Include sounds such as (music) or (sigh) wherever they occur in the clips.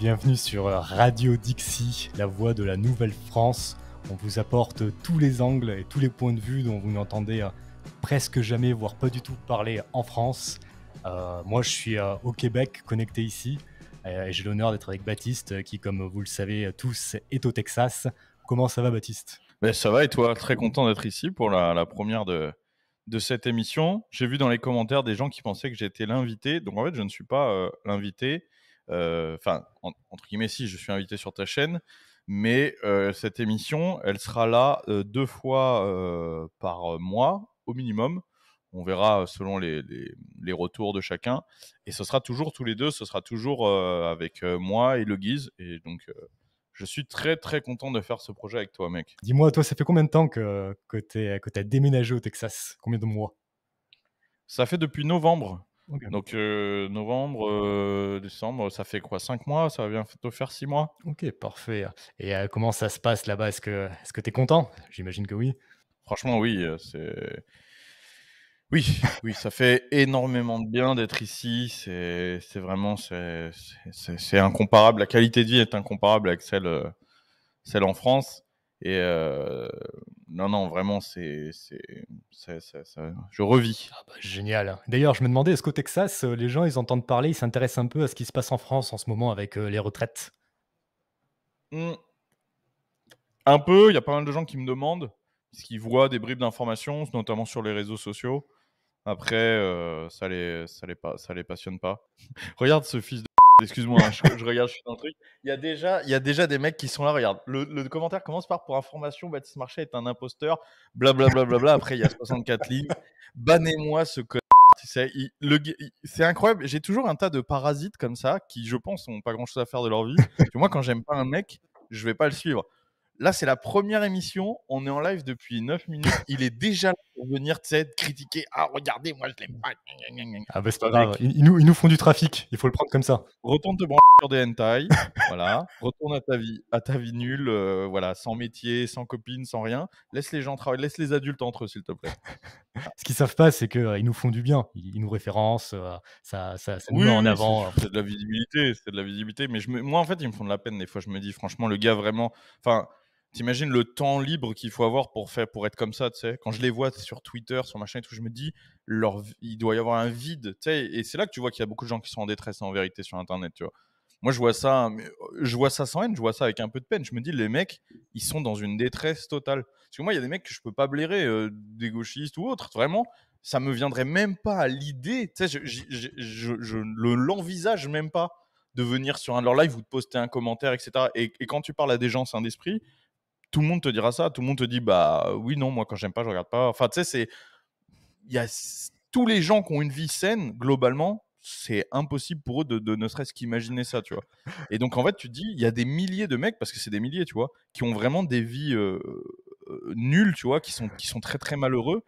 Bienvenue sur Radio Dixie, la voix de la Nouvelle-France. On vous apporte tous les angles et tous les points de vue dont vous n'entendez euh, presque jamais, voire pas du tout parler en France. Euh, moi, je suis euh, au Québec, connecté ici, et j'ai l'honneur d'être avec Baptiste, qui, comme vous le savez tous, est au Texas. Comment ça va, Baptiste ben, Ça va, et toi Très content d'être ici pour la, première de, cette émission. J'ai vu dans les commentaires des gens qui pensaient que j'étais l'invité. Donc en fait, je ne suis pas l'invité. Euh, enfin, entre guillemets, si je suis invité sur ta chaîne, mais euh, cette émission, elle sera là euh, deux fois par mois au minimum. On verra selon les, retours de chacun. Et ce sera toujours tous les deux, ce sera toujours avec moi et le Guise. Et donc, je suis très très content de faire ce projet avec toi, mec. Dis-moi, toi, ça fait combien de temps que, que tu as déménagé au Texas Combien de mois Ça fait depuis novembre donc novembre, décembre, ça fait quoi 5 mois Ça va bientôt faire 6 mois. Ok, parfait. Et comment ça se passe là-bas Est-ce que est tu es content J'imagine que oui. Franchement, oui. C'est oui, oui, ça fait énormément de bien d'être ici. C'est vraiment c'est incomparable. La qualité de vie est incomparable avec celle celle en France. Et non, non, vraiment, c'est, je revis. Ah bah, génial. D'ailleurs, je me demandais, est-ce qu'au Texas, les gens, ils entendent parler, ils s'intéressent un peu à ce qui se passe en France en ce moment avec les retraites mmh. Un peu. Il y a pas mal de gens qui me demandent, ce qu'ils voient des bribes d'informations, notamment sur les réseaux sociaux. Après, ça les, ça les, ça les passionne pas. (laughs) Regarde ce fils de Excuse-moi, hein, je, regarde, je suis dans truc. Il y, a déjà, il y déjà des mecs qui sont là, regarde. Le, commentaire commence par pour information, Baptiste Marchais est un imposteur, blablabla. Bla, bla, bla, Après, il y a 64 lignes. Bannez-moi ce connard. C'est incroyable. J'ai toujours un tas de parasites comme ça qui, je pense, n'ont pas grand-chose à faire de leur vie. moi, quand j'aime pas un mec, je vais pas le suivre. Là, c'est la première émission. On est en live depuis 9 minutes. Il est déjà là venir venir critiquer. Ah, regardez, moi je l'aime pas. Ah, bah c'est pas grave. Ils, nous, ils, nous, font du trafic. Il faut le prendre comme ça. Retourne te brancher sur des hentai. (laughs) voilà. Retourne à ta vie, à ta vie nulle. Euh, voilà, sans métier, sans copine, sans rien. Laisse les gens travailler. Laisse les adultes entre eux, s'il te plaît. Ce qu'ils savent pas, c'est qu'ils ils nous font du bien. Ils, nous référencent. Euh, ça, ça, nous met en avant. C'est de la visibilité. C'est de la visibilité. Mais je moi, en fait, ils me font de la peine. Des fois, je me dis, franchement, le gars vraiment. Enfin, T'imagines le temps libre qu'il faut avoir pour, faire, pour être comme ça, tu sais. Quand je les vois sur Twitter, sur machin et tout, je me dis, leur, il doit y avoir un vide, tu sais. Et c'est là que tu vois qu'il y a beaucoup de gens qui sont en détresse en vérité sur Internet, tu vois. Moi, je vois ça, euh, je vois ça sans haine, je vois ça avec un peu de peine. Je me dis, les mecs, ils sont dans une détresse totale. Parce que moi, il y a des mecs que je peux pas blairer, euh, des gauchistes ou autres, vraiment. Ça me viendrait même pas à l'idée, tu sais, je, je, l'envisage même pas de venir sur un de leurs lives ou de poster un commentaire, etc. Et, quand tu parles à des gens un d'esprit, tout le monde te dira ça, tout le monde te dit bah oui non moi quand j'aime pas je regarde pas. Enfin tu sais c'est il y a tous les gens qui ont une vie saine globalement c'est impossible pour eux de, ne serait-ce qu'imaginer ça, tu vois. Et donc, en fait, tu te dis, il y a des milliers de mecs, parce que c'est des milliers, tu vois, qui ont vraiment des vies nulles, tu vois, qui sont, qui sont très, très malheureux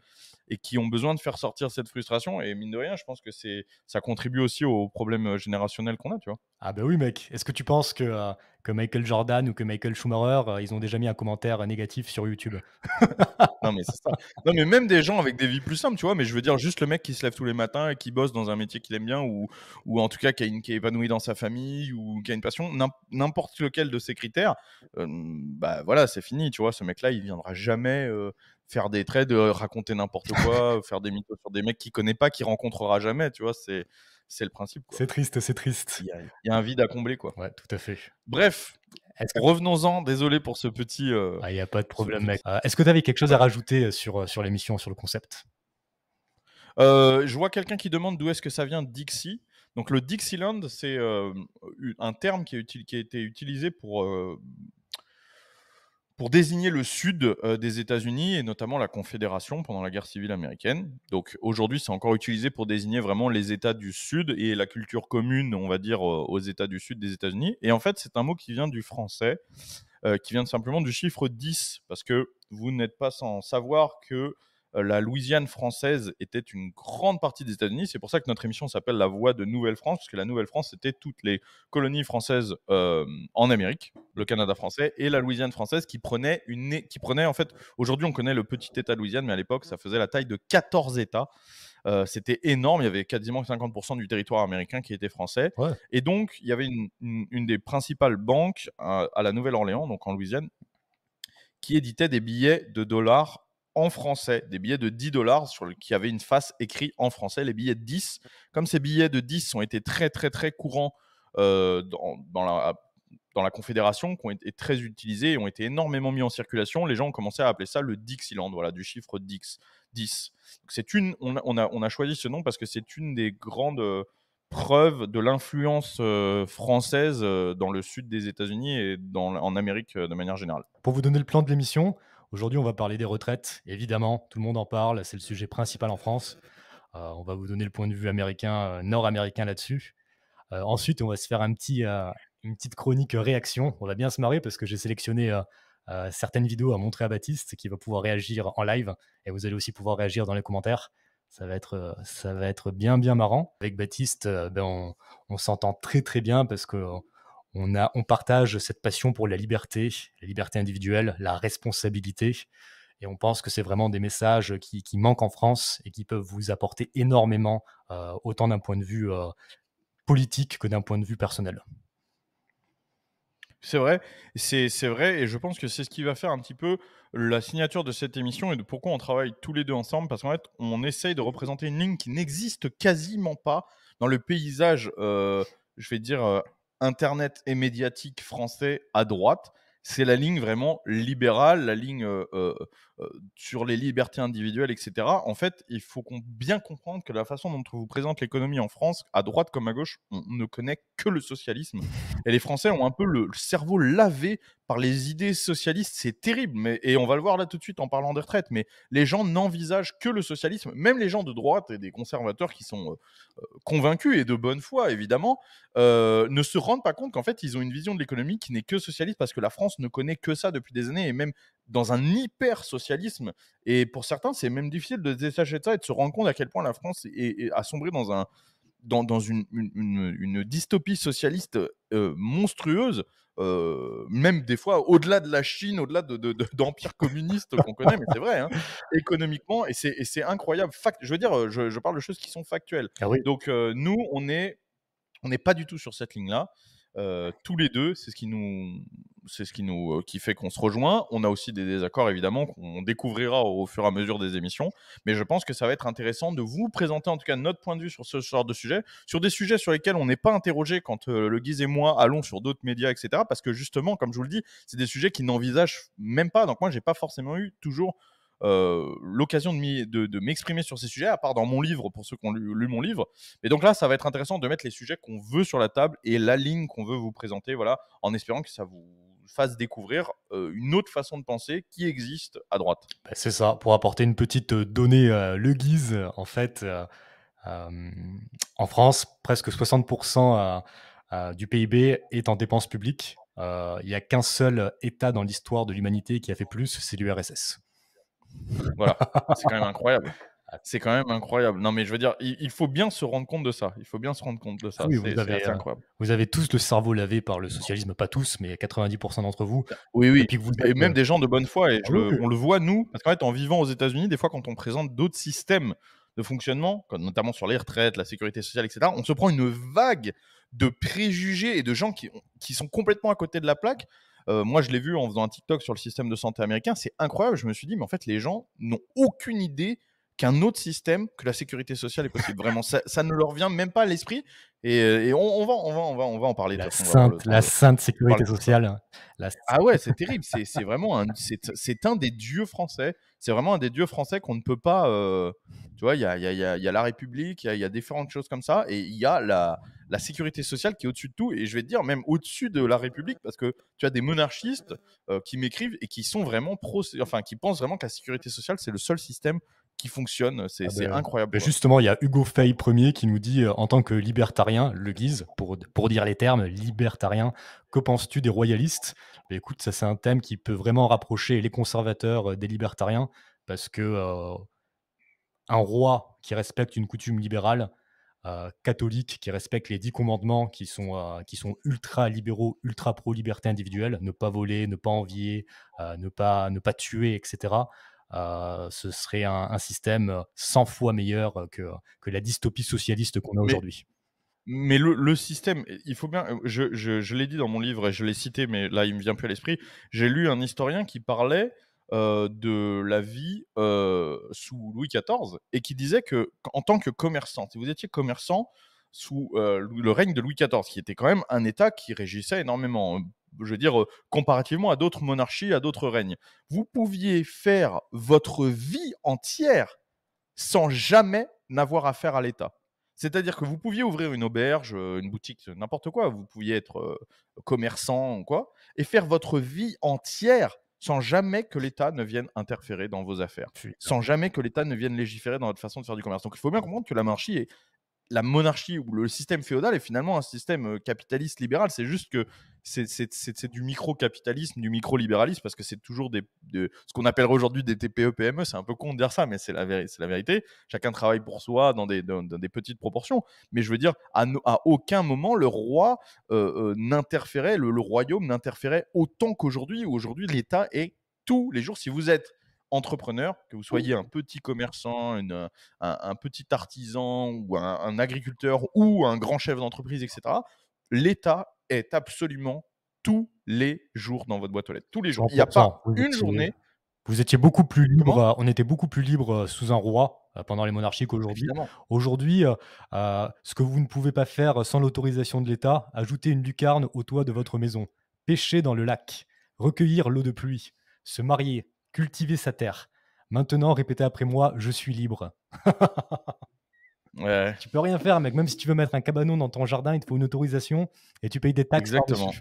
et qui ont besoin de faire sortir cette frustration. Et mine de rien, je pense que c'est ça contribue aussi aux problème euh, générationnels qu'on a, tu vois. Ah ben oui, mec. Est-ce que tu penses que, euh, que Michael Jordan ou que Michael Schumacher, euh, ils ont déjà mis un commentaire négatif sur YouTube Non mais c'est ça. Non mais même des gens avec des vies plus simples, tu vois. Mais je veux dire juste le mec qui se lève tous les matins et qui bosse dans un métier qu'il aime bien ou ou en tout cas qui, a une, qui est épanoui dans sa famille ou qui a une passion, n'importe lequel de ces critères, ben bah voilà, c'est fini, tu vois. Ce mec-là, il viendra jamais faire des trades, raconter n'importe (laughs) quoi, faire des mythos sur des mecs qu'il connaît pas, qu'il rencontrera jamais, tu vois, c'est c'est le principe. C'est triste, c'est triste. Il y, a un vide à combler, quoi. Ouais, tout à fait. Bref, revenons-en. Désolé pour ce petit. Euh, ah, il n'y a pas de problème, mec. Euh, est-ce que tu avais quelque chose à rajouter euh, sur, sur l'émission, sur le concept je vois quelqu'un qui demande d'où est-ce que ça vient Dixie. Donc le Dixieland, c'est un terme qui, qui, a été utilisé pour pour désigner le sud euh, des États-Unis et notamment la Confédération pendant la guerre civile américaine. Donc aujourd'hui, c'est encore utilisé pour désigner vraiment les États du Sud et la culture commune, on va dire, euh, aux États du Sud des États-Unis. Et en fait, c'est un mot qui vient du français, euh, qui vient simplement du chiffre 10, parce que vous n'êtes pas sans savoir que euh, la Louisiane française était une grande partie des États-Unis. C'est pour ça que notre émission s'appelle La Voix de Nouvelle-France, parce que la Nouvelle-France, c'était toutes les colonies françaises euh, en Amérique, le Canada français et la Louisiane française qui prenait une, qui prenait en fait. Aujourd'hui, on connaît le petit État de Louisiane, mais à l'époque, ça faisait la taille de 14 États. Euh, c'était énorme. Il y avait quasiment 50% du territoire américain qui était français. Et donc, il y avait une, des principales banques à la Nouvelle-Orléans, donc en Louisiane, qui éditait des billets de dollars en français, des billets de 10 dollars sur il qui avaient une face écrite en français, les billets de 10. Comme ces billets de 10 ont été très très très courants euh, dans, la, dans, la, Confédération, qui ont été très utilisés et ont été énormément mis en circulation, les gens ont commencé à appeler ça le Dixiland, voilà, du chiffre Dix. 10. C'est une, on a, on, a, choisi ce nom parce que c'est une des grandes euh, preuves de l'influence euh, française dans le sud des États-Unis et dans, en Amérique de manière générale. Pour vous donner le plan de l'émission, Aujourd'hui, on va parler des retraites. Évidemment, tout le monde en parle, c'est le sujet principal en France. Euh, on va vous donner le point de vue américain, euh, nord-américain là-dessus. Euh, ensuite, on va se faire un petit, une petite chronique réaction. On va bien se marrer parce que j'ai sélectionné certaines vidéos à montrer à Baptiste qui va pouvoir réagir en live et vous allez aussi pouvoir réagir dans les commentaires. Ça va être, ça va être bien, bien marrant. Avec Baptiste, ben on, on s'entend très, très bien parce que on, partage cette passion pour la liberté, la liberté individuelle, la responsabilité. Et on pense que c'est vraiment des messages qui, qui, manquent en France et qui peuvent vous apporter énormément, euh, autant d'un point de vue euh, politique que d'un point de vue personnel. C'est vrai, c'est vrai, et je pense que c'est ce qui va faire un petit peu la signature de cette émission et de pourquoi on travaille tous les deux ensemble, parce qu'en fait, on essaye de représenter une ligne qui n'existe quasiment pas dans le paysage, euh, je vais dire, Internet et médiatique français à droite. C'est la ligne vraiment libérale, la ligne euh, euh, euh, sur les libertés individuelles, etc. En fait, il faut bien comprendre que la façon dont on vous présente l'économie en France, à droite comme à gauche, on ne connaît que le socialisme. Et les Français ont un peu le cerveau lavé les idées socialistes, c'est terrible. Mais, et on va le voir là tout de suite en parlant des retraites. Mais les gens n'envisagent que le socialisme, même les gens de droite et des conservateurs qui sont euh, euh, convaincus et de bonne foi, évidemment, euh, ne se rendent pas compte qu'en fait, ils ont une vision de l'économie qui n'est que socialiste parce que la France ne connaît que ça depuis des années et même dans un hyper-socialisme. Et pour certains, c'est même difficile de se détacher de ça et de se rendre compte à quel point la France est, assombrée dans un dans, une, dystopie socialiste euh, monstrueuse, euh, même des fois au-delà de la Chine, au-delà d'empires de, communistes qu'on connaît, mais c'est vrai, hein, (laughs) économiquement, et c'est incroyable. je veux dire, je, parle de choses qui sont factuelles. Ah Donc euh, nous, on n'est on pas du tout sur cette ligne-là. tous les deux, c'est ce qui nous c'est ce qui nous euh, qui fait qu'on se rejoint. On a aussi des désaccords évidemment qu'on découvrira au fur et à mesure des émissions, mais je pense que ça va être intéressant de vous présenter en tout cas notre point de vue sur ce genre de sujet, sur des sujets sur lesquels on n'est pas interrogé quand euh, le Guise et moi allons sur d'autres médias, etc. Parce que justement, comme je vous le dis, c'est des sujets qui n'envisagent même pas. Donc moi, j'ai pas forcément eu toujours euh, l'occasion de m'exprimer sur ces sujets, à part dans mon livre, pour ceux qui ont lu, mon livre. Et donc là, ça va être intéressant de mettre les sujets qu'on veut sur la table et la ligne qu'on veut vous présenter, voilà, en espérant que ça vous fasse découvrir euh, une autre façon de penser qui existe à droite. Ben, c'est ça, pour apporter une petite euh, donnée, euh, le guise, en fait, en France, presque 60% du PIB est en dépenses publiques. Il n'y a qu'un seul État dans l'histoire de l'humanité qui a fait plus, c'est l'URSS. Voilà, c'est quand même incroyable. (laughs) C'est quand même incroyable. Non, mais je veux dire, il, faut bien se rendre compte de ça. Il faut bien se rendre compte de ça. Oui, vous, avez, incroyable. vous avez tous le cerveau lavé par le socialisme, pas tous, mais 90% d'entre vous. Oui, oui. Et, vous... même des gens de bonne foi. Et on le voit, nous, parce qu'en fait, en vivant aux États-Unis, des fois, quand on présente d'autres systèmes de fonctionnement, notamment sur les retraites, la sécurité sociale, etc., on se prend une vague de préjugés et de gens qui, qui sont complètement à côté de la plaque. Euh, moi, je l'ai vu en faisant un TikTok sur le système de santé américain, c'est incroyable. Je me suis dit, mais en fait, les gens n'ont aucune idée qu'un autre système que la sécurité sociale est possible. Vraiment, ça, ne leur vient même pas à l'esprit. Et, euh, on, va, on, va, on, va, on va en parler. La, sainte, la sainte sécurité sociale. Ah ouais, c'est terrible. C'est vraiment un, c'est un des dieux français. C'est vraiment un des dieux français qu'on ne peut pas. Euh, tu vois, il y a, la République, il y a, différentes choses comme ça. Et il y a la, la sécurité sociale qui est au-dessus de tout. Et je vais te dire, même au-dessus de la République, parce que tu as des monarchistes euh, qui m'écrivent et qui sont vraiment pro. Enfin, qui pensent vraiment que la sécurité sociale, c'est le seul système fonctionne. C'est ah ben, incroyable. Ben, justement, il y a Hugo 1 premier qui nous dit euh, en tant que libertarien, le guise, pour, pour dire les termes, libertarien, que penses-tu des royalistes ben, Écoute, ça c'est un thème qui peut vraiment rapprocher les conservateurs euh, des libertariens parce que euh, un roi qui respecte une coutume libérale, catholique qui respecte les dix commandements qui sont, qui sont ultra libéraux, ultra pro liberté individuelle, ne pas voler, ne pas envier, ne, pas, ne pas tuer, etc. Euh, ce serait un, système 100 euh, fois meilleur euh, que, la dystopie socialiste qu'on a aujourd'hui. Mais le, système, il faut bien. Je, l'ai dit dans mon livre et je l'ai cité, mais là, il me vient plus à l'esprit. J'ai lu un historien qui parlait de la vie sous Louis XIV et qui disait que, en tant que commerçant, si vous étiez commerçant sous le règne de Louis XIV, qui était quand même un État qui régissait énormément je veux dire, euh, comparativement à d'autres monarchies, à d'autres règnes. Vous pouviez faire votre vie entière sans jamais n'avoir affaire à l'État. C'est-à-dire que vous pouviez ouvrir une auberge, euh, une boutique, euh, n'importe quoi, vous pouviez être commerçant ou quoi, et faire votre vie entière sans jamais que l'État ne vienne interférer dans vos affaires, sans jamais que l'État ne vienne légiférer dans votre façon de faire du commerce. Donc il faut bien comprendre que la monarchie est la monarchie ou le système féodal est finalement un système euh, capitaliste libéral. C'est juste que c'est du micro-capitalisme, du micro-libéralisme, parce que c'est toujours des, ce qu'on appelle aujourd'hui des TPE-PME. E. C'est un peu con de dire ça, mais c'est la, vérité. Chacun travaille pour soi dans des, petites proportions. Mais je veux dire, à, aucun moment le roi euh, euh, n'interférait, le, royaume n'interférait autant qu'aujourd'hui, où aujourd'hui l'État est tous les jours. Si vous êtes entrepreneur, que vous soyez un petit commerçant, une, euh, un, petit artisan ou un, agriculteur ou un grand chef d'entreprise, etc., l'État est absolument tous les jours dans votre boîte aux lettres. Tous les jours. Il n'y a pas une journée. Vous étiez beaucoup plus libre. on était beaucoup plus libre euh, sous un roi euh, pendant les monarchies qu'aujourd'hui. Aujourd'hui, ce que vous ne pouvez pas faire sans l'autorisation de l'État, ajouter une lucarne au toit de votre maison, pêcher dans le lac, recueillir l'eau de pluie, se marier, cultiver sa terre. Maintenant, répétez après moi, je suis libre. ouais. Tu peux rien faire, mec. Même si tu veux mettre un cabanon dans ton jardin, il te faut une autorisation et tu payes des taxes. Exactement.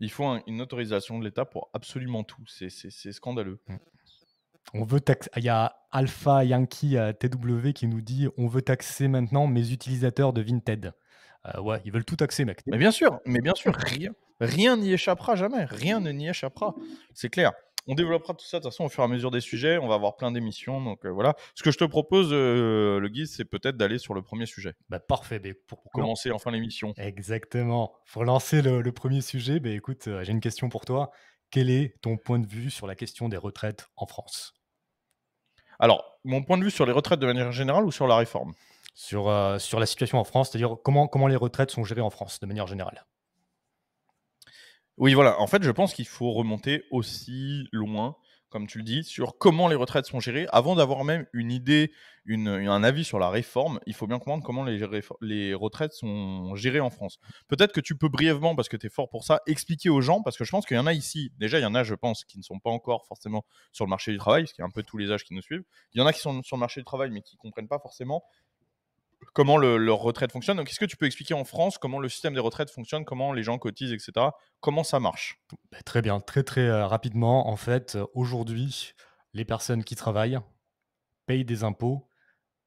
il faut une autorisation de l'État pour absolument tout. C'est scandaleux. Mm. On veut taxer. Il y a Alpha Yankee à euh, TW qui nous dit on veut taxer maintenant mes utilisateurs de Vinted. Euh, ouais, ils veulent tout taxer, mec. Mais bien sûr, mais bien sûr, rien, rien n'y échappera jamais. Rien ne n'y échappera. C'est clair. On développera tout ça de toute façon au fur et à mesure des sujets. On va avoir plein d'émissions. Donc euh, voilà. Ce que je te propose, euh, le guide, c'est peut-être d'aller sur le premier sujet. Bah, parfait. Mais pour, commencer enfin l'émission. Exactement. Pour lancer le, premier sujet, bah, écoute, euh, j'ai une question pour toi. Quel est ton point de vue sur la question des retraites en France Alors, mon point de vue sur les retraites de manière générale ou sur la réforme sur, sur la situation en France, c'est-à-dire comment, comment les retraites sont gérées en France de manière générale oui, voilà. En fait, je pense qu'il faut remonter aussi loin, comme tu le dis, sur comment les retraites sont gérées. Avant d'avoir même une idée, une, un avis sur la réforme, il faut bien comprendre comment les, les retraites sont gérées en France. Peut-être que tu peux brièvement, parce que tu es fort pour ça, expliquer aux gens, parce que je pense qu'il y en a ici, déjà il y en a, je pense, qui ne sont pas encore forcément sur le marché du travail, parce qu'il y a un peu tous les âges qui nous suivent. Il y en a qui sont sur le marché du travail, mais qui ne comprennent pas forcément comment leur retraite fonctionne. Donc, est-ce que tu peux expliquer en France comment le système des retraites fonctionne, comment les gens cotisent, etc. Comment ça marche bah, Très bien, très très euh, rapidement. En fait, aujourd'hui, les personnes qui travaillent payent des impôts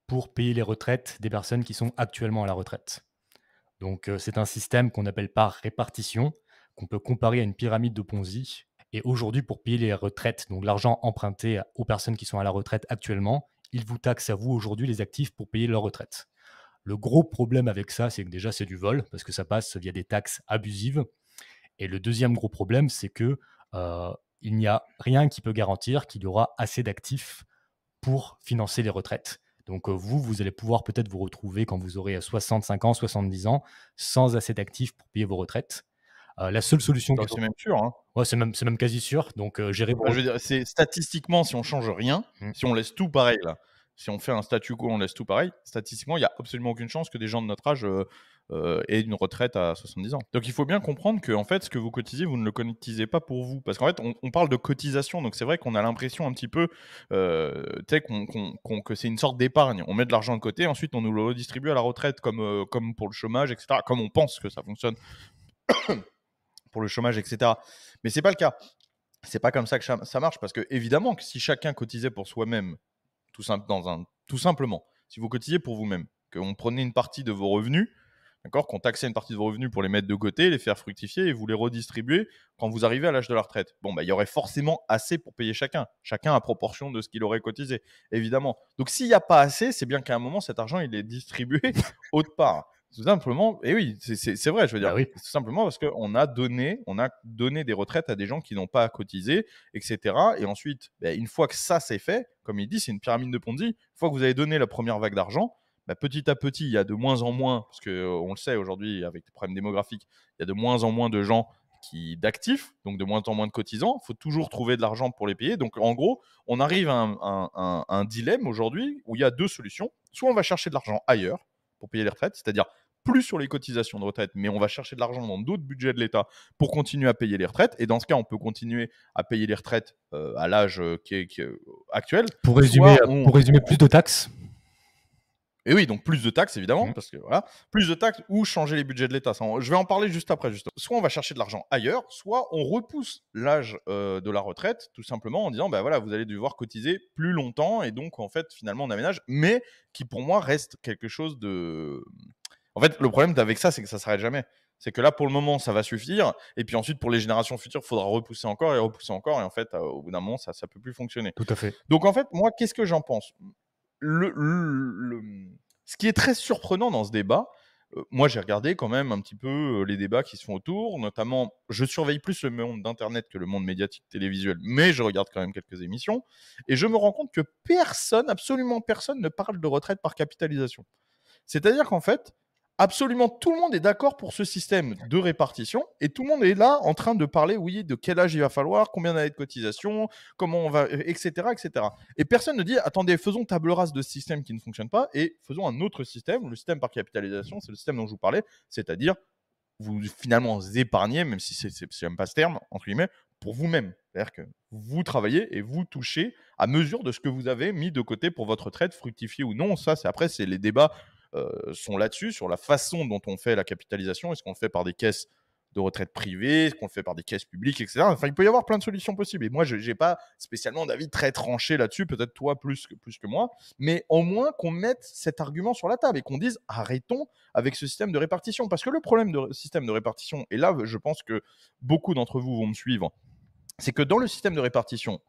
pour payer les retraites des personnes qui sont actuellement à la retraite. Donc, euh, c'est un système qu'on appelle par répartition, qu'on peut comparer à une pyramide de Ponzi. Et aujourd'hui, pour payer les retraites, donc l'argent emprunté aux personnes qui sont à la retraite actuellement, ils vous taxent à vous aujourd'hui les actifs pour payer leurs retraites. Le gros problème avec ça, c'est que déjà, c'est du vol, parce que ça passe via des taxes abusives. Et le deuxième gros problème, c'est que euh, il n'y a rien qui peut garantir qu'il y aura assez d'actifs pour financer les retraites. Donc euh, vous, vous allez pouvoir peut-être vous retrouver quand vous aurez 65 ans, 70 ans, sans assez d'actifs pour payer vos retraites. Euh, la seule solution... C'est même sûr. Hein. c'est même, quasi sûr. Donc gérer... statistiquement, si on change rien, mmh. si on laisse tout pareil là, si on fait un statu quo, on laisse tout pareil, statistiquement, il n'y a absolument aucune chance que des gens de notre âge euh, euh, aient une retraite à 70 ans. Donc il faut bien comprendre que en fait, ce que vous cotisez, vous ne le cotisez pas pour vous. Parce qu'en fait, on, parle de cotisation, donc c'est vrai qu'on a l'impression un petit peu euh, que c'est une sorte d'épargne. On met de l'argent de côté, ensuite on nous le redistribue à la retraite, comme, comme pour le chômage, etc., comme on pense que ça fonctionne. (coughs) pour le chômage, etc. Mais c'est pas le cas c'est pas comme ça que ça marche parce que évidemment si chacun cotisait pour soi-même tout, simplement. Si vous cotisiez pour vous-même, qu'on prenait une partie de vos revenus, d'accord, qu'on taxait une partie de vos revenus pour les mettre de côté, les faire fructifier et vous les redistribuer quand vous arrivez à l'âge de la retraite. Bon, bah, il y aurait forcément assez pour payer chacun, chacun à proportion de ce qu'il aurait cotisé, évidemment. Donc s'il n'y a pas assez, c'est bien qu'à un moment, cet argent, il est distribué (laughs) autre part. Tout simplement, et oui, c'est vrai, je veux dire, bah tout simplement parce qu'on a donné, on a donné des retraites à des gens qui n'ont pas à cotiser, etc. Et ensuite, bah, une fois que ça c'est fait, comme il dit, c'est une pyramide de Ponzi. Une fois que vous avez donné la première vague d'argent, bah, petit à petit, il y a de moins en moins, parce que euh, on le sait aujourd'hui avec les problèmes démographiques, il y a de moins en moins de gens qui d'actifs, donc de moins en moins de cotisants. Il faut toujours trouver de l'argent pour les payer. Donc en gros, on arrive à un, un dilemme aujourd'hui où il y a deux solutions. Soit on va chercher de l'argent ailleurs pour payer les retraites, c'est-à-dire plus sur les cotisations de retraite, mais on va chercher de l'argent dans d'autres budgets de l'État pour continuer à payer les retraites. Et dans ce cas, on peut continuer à payer les retraites euh, à l'âge euh, qui euh, actuel. Pour résumer, résumer, plus de taxes. Et oui, donc plus de taxes, évidemment, mmh. parce que voilà, plus de taxes ou changer les budgets de l'État. Je vais en parler juste après, Soit on va chercher de l'argent ailleurs, soit on repousse l'âge de la retraite, tout simplement en disant, ben voilà, vous allez devoir cotiser plus longtemps, et donc en fait, finalement, on aménage, mais qui pour moi reste quelque chose de en fait, le problème avec ça, c'est que ça s'arrête jamais. C'est que là, pour le moment, ça va suffire. Et puis ensuite, pour les générations futures, il faudra repousser encore et repousser encore. Et en fait, euh, au bout d'un moment, ça ne peut plus fonctionner. Tout à fait. Donc en fait, moi, qu'est-ce que j'en pense le, Ce qui est très surprenant dans ce débat, euh, moi, j'ai regardé quand même un petit peu euh, les débats qui se font autour. Notamment, je surveille plus le monde d'Internet que le monde médiatique télévisuel, mais je regarde quand même quelques émissions. Et je me rends compte que personne, absolument personne, ne parle de retraite par capitalisation. C'est-à-dire qu'en fait, absolument tout le monde est d'accord pour ce système de répartition et tout le monde est là en train de parler, oui, de quel âge il va falloir, combien d'années de cotisation, comment on va, etc., etc. Et personne ne dit, attendez, faisons table rase de ce système qui ne fonctionne pas et faisons un autre système, le système par capitalisation, c'est le système dont je vous parlais, c'est-à-dire vous finalement épargnez, même si c'est même pas ce terme, entre guillemets, pour vous-même. C'est-à-dire que vous travaillez et vous touchez à mesure de ce que vous avez mis de côté pour votre traite, fructifié ou non. Ça, c'est après, c'est les débats euh, sont là-dessus, sur la façon dont on fait la capitalisation. Est-ce qu'on le fait par des caisses de retraite privées, est ce qu'on le fait par des caisses publiques, etc. Enfin, il peut y avoir plein de solutions possibles. Et moi, je n'ai pas spécialement d'avis très tranché là-dessus, peut-être toi plus que, plus que moi, mais au moins qu'on mette cet argument sur la table et qu'on dise arrêtons avec ce système de répartition. Parce que le problème de système de répartition, et là, je pense que beaucoup d'entre vous vont me suivre, c'est que dans le système de répartition,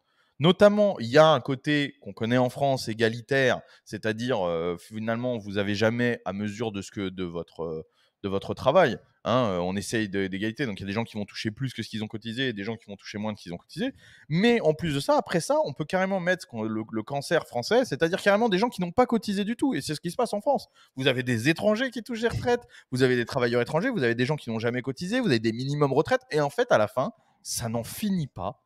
Notamment, il y a un côté qu'on connaît en France égalitaire, c'est-à-dire euh, finalement, vous n'avez jamais à mesure de, ce que, de, votre, euh, de votre travail. Hein, euh, on essaye d'égalité, donc il y a des gens qui vont toucher plus que ce qu'ils ont cotisé et des gens qui vont toucher moins que ce qu'ils ont cotisé. Mais en plus de ça, après ça, on peut carrément mettre le, le cancer français, c'est-à-dire carrément des gens qui n'ont pas cotisé du tout. Et c'est ce qui se passe en France. Vous avez des étrangers qui touchent des retraites, vous avez des travailleurs étrangers, vous avez des gens qui n'ont jamais cotisé, vous avez des minimums retraites. Et en fait, à la fin, ça n'en finit pas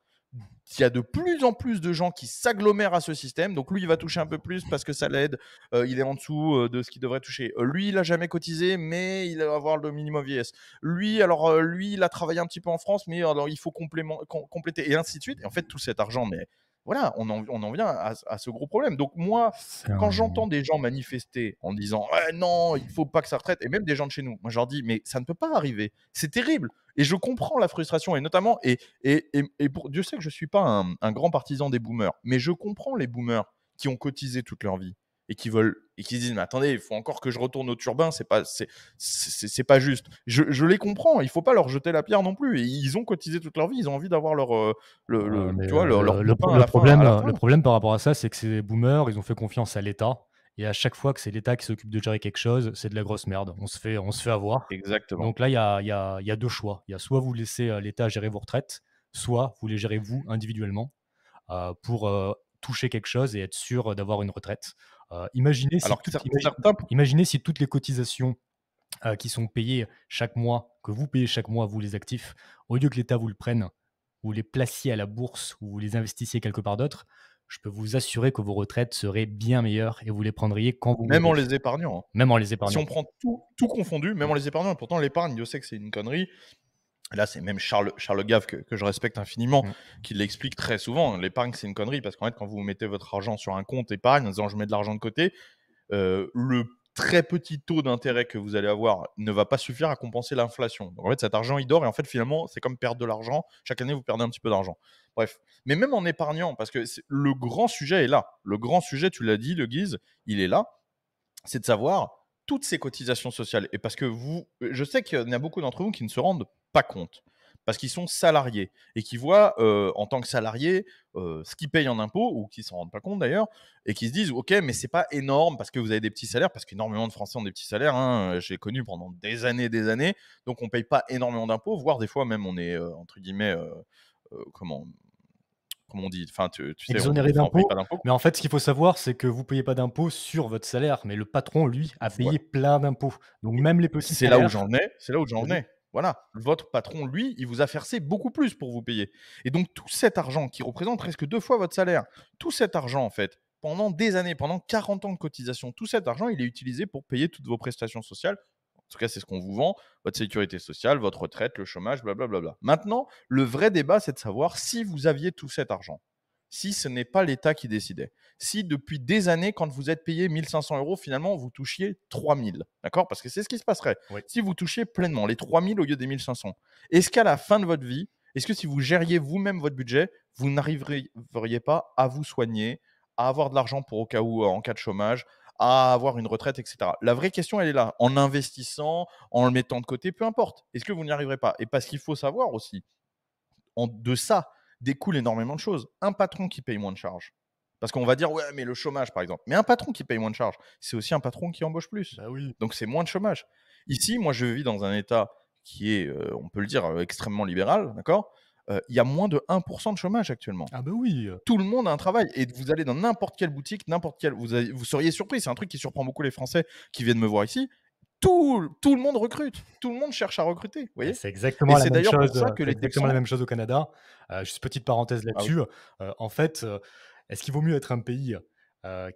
il y a de plus en plus de gens qui s'agglomèrent à ce système. Donc lui, il va toucher un peu plus parce que ça l'aide. Euh, il est en dessous euh, de ce qu'il devrait toucher. Euh, lui, il n'a jamais cotisé, mais il va avoir le minimum vieillesse. Lui, alors lui, il a travaillé un petit peu en France, mais alors, il faut compléter et ainsi de suite. Et en fait, tout cet argent, mais voilà, on en, vient à, ce gros problème. Donc moi, quand j'entends des gens manifester en disant non, il faut pas que ça retraite, et même des gens de chez nous, moi je leur dis mais ça ne peut pas arriver, c'est terrible. Et je comprends la frustration, et notamment, et, et, pour, Dieu sait que je ne suis pas un grand partisan des boomers, mais je comprends les boomers qui ont cotisé toute leur vie et qui veulent et qui se disent mais attendez, il faut encore que je retourne au turbin, c'est pas c'est c'est pas juste. Je, les comprends, il faut pas leur jeter la pierre non plus. Et ils ont cotisé toute leur vie, ils ont envie d'avoir leur euh, le, ah, tu vois, leur, euh, le, problème euh, le problème par rapport à ça, c'est que ces boomers, ils ont fait confiance à l'État. Et à chaque fois que c'est l'État qui s'occupe de gérer quelque chose, c'est de la grosse merde. On se fait, on se fait avoir. Exactement. Donc là, il y a, y, a, y a, deux choix. Il y a soit vous laissez l'État gérer vos retraites, soit vous les gérez vous individuellement pour toucher quelque chose et être sûr d'avoir une retraite. Euh, imaginez, si toutes les cotisations euh, qui sont payées chaque mois, que vous payez chaque mois, vous les actifs, au lieu que l'État vous le prenne, vous les placiez à la bourse ou vous les investissiez quelque part d'autre, je peux vous assurer que vos retraites seraient bien meilleures et vous les prendriez quand vous Même en les épargnant. Hein. Même en les épargnant. Si on prend tout, tout confondu, même en les épargnant, pourtant l'épargne, je sais que c'est une connerie, Là, c'est même Charles, Charles Gave, que, je respecte infiniment, mm. qui l'explique très souvent. L'épargne, c'est une connerie, parce qu'en fait, quand vous mettez votre argent sur un compte épargne, en disant je mets de l'argent de côté, euh, le très petit taux d'intérêt que vous allez avoir ne va pas suffire à compenser l'inflation. Donc en fait, cet argent, il dort et en fait, finalement, c'est comme perdre de l'argent. Chaque année, vous perdez un petit peu d'argent. Bref. Mais même en épargnant, parce que le grand sujet est là. Le grand sujet, tu l'as dit, le guise, il est là. C'est de savoir toutes ces cotisations sociales. Et parce que vous, je sais qu'il y en a beaucoup d'entre vous qui ne se rendent pas compte parce qu'ils sont salariés et qui voient euh, en tant que salariés euh, ce qu'ils payent en impôts ou qui s'en rendent pas compte d'ailleurs et qui se disent ok mais c'est pas énorme parce que vous avez des petits salaires parce qu'énormément de Français ont des petits salaires hein, euh, j'ai connu pendant des années et des années donc on paye pas énormément d'impôts voire des fois même on est entre guillemets comment comme on dit, enfin, tu, tu exonéré d'impôts. Mais en fait, ce qu'il faut savoir, c'est que vous payez pas d'impôts sur votre salaire, mais le patron, lui, a payé plein d'impôts. Donc même les petits. C'est là où j'en ai. C'est là où j'en ai. Voilà, votre patron, lui, il vous a versé beaucoup plus pour vous payer. Et donc tout cet argent qui représente presque deux fois votre salaire, tout cet argent en fait, pendant des années, pendant 40 ans de cotisation, tout cet argent, il est utilisé pour payer toutes vos prestations sociales. En tout cas, c'est ce qu'on vous vend, votre sécurité sociale, votre retraite, le chômage, blablabla. Maintenant, le vrai débat, c'est de savoir si vous aviez tout cet argent si ce n'est pas l'État qui décidait. Si depuis des années, quand vous êtes payé 1500 euros, finalement, vous touchiez 3000, d'accord Parce que c'est ce qui se passerait. Si vous touchiez pleinement les 3000 au lieu des 1500, est-ce qu'à la fin de votre vie, est-ce que si vous gériez vous-même votre budget, vous n'arriveriez pas à vous soigner, à avoir de l'argent pour au cas où, euh, en cas de chômage, à avoir une retraite, etc. La vraie question, elle est là. En investissant, en le mettant de côté, peu importe. Est-ce que vous n'y arriverez pas Et parce qu'il faut savoir aussi, en, de ça, découle énormément de choses. Un patron qui paye moins de charges. Parce qu'on va dire, ouais, mais le chômage, par exemple. Mais un patron qui paye moins de charges, c'est aussi un patron qui embauche plus. Bah oui. Donc c'est moins de chômage. Ici, moi, je vis dans un État qui est, euh, on peut le dire, euh, extrêmement libéral, d'accord euh, il y a moins de 1% de chômage actuellement. Ah ben oui. Tout le monde a un travail et vous allez dans n'importe quelle boutique, n'importe quelle, vous, vous seriez surpris. C'est un truc qui surprend beaucoup les Français qui viennent me voir ici tout, le monde recrute, tout le monde cherche à recruter. Vous voyez c'est exactement, la, même chose, exactement la même chose au Canada. Euh, juste petite parenthèse ah là-dessus. Euh, en fait, euh, est-ce qu'il vaut mieux être un pays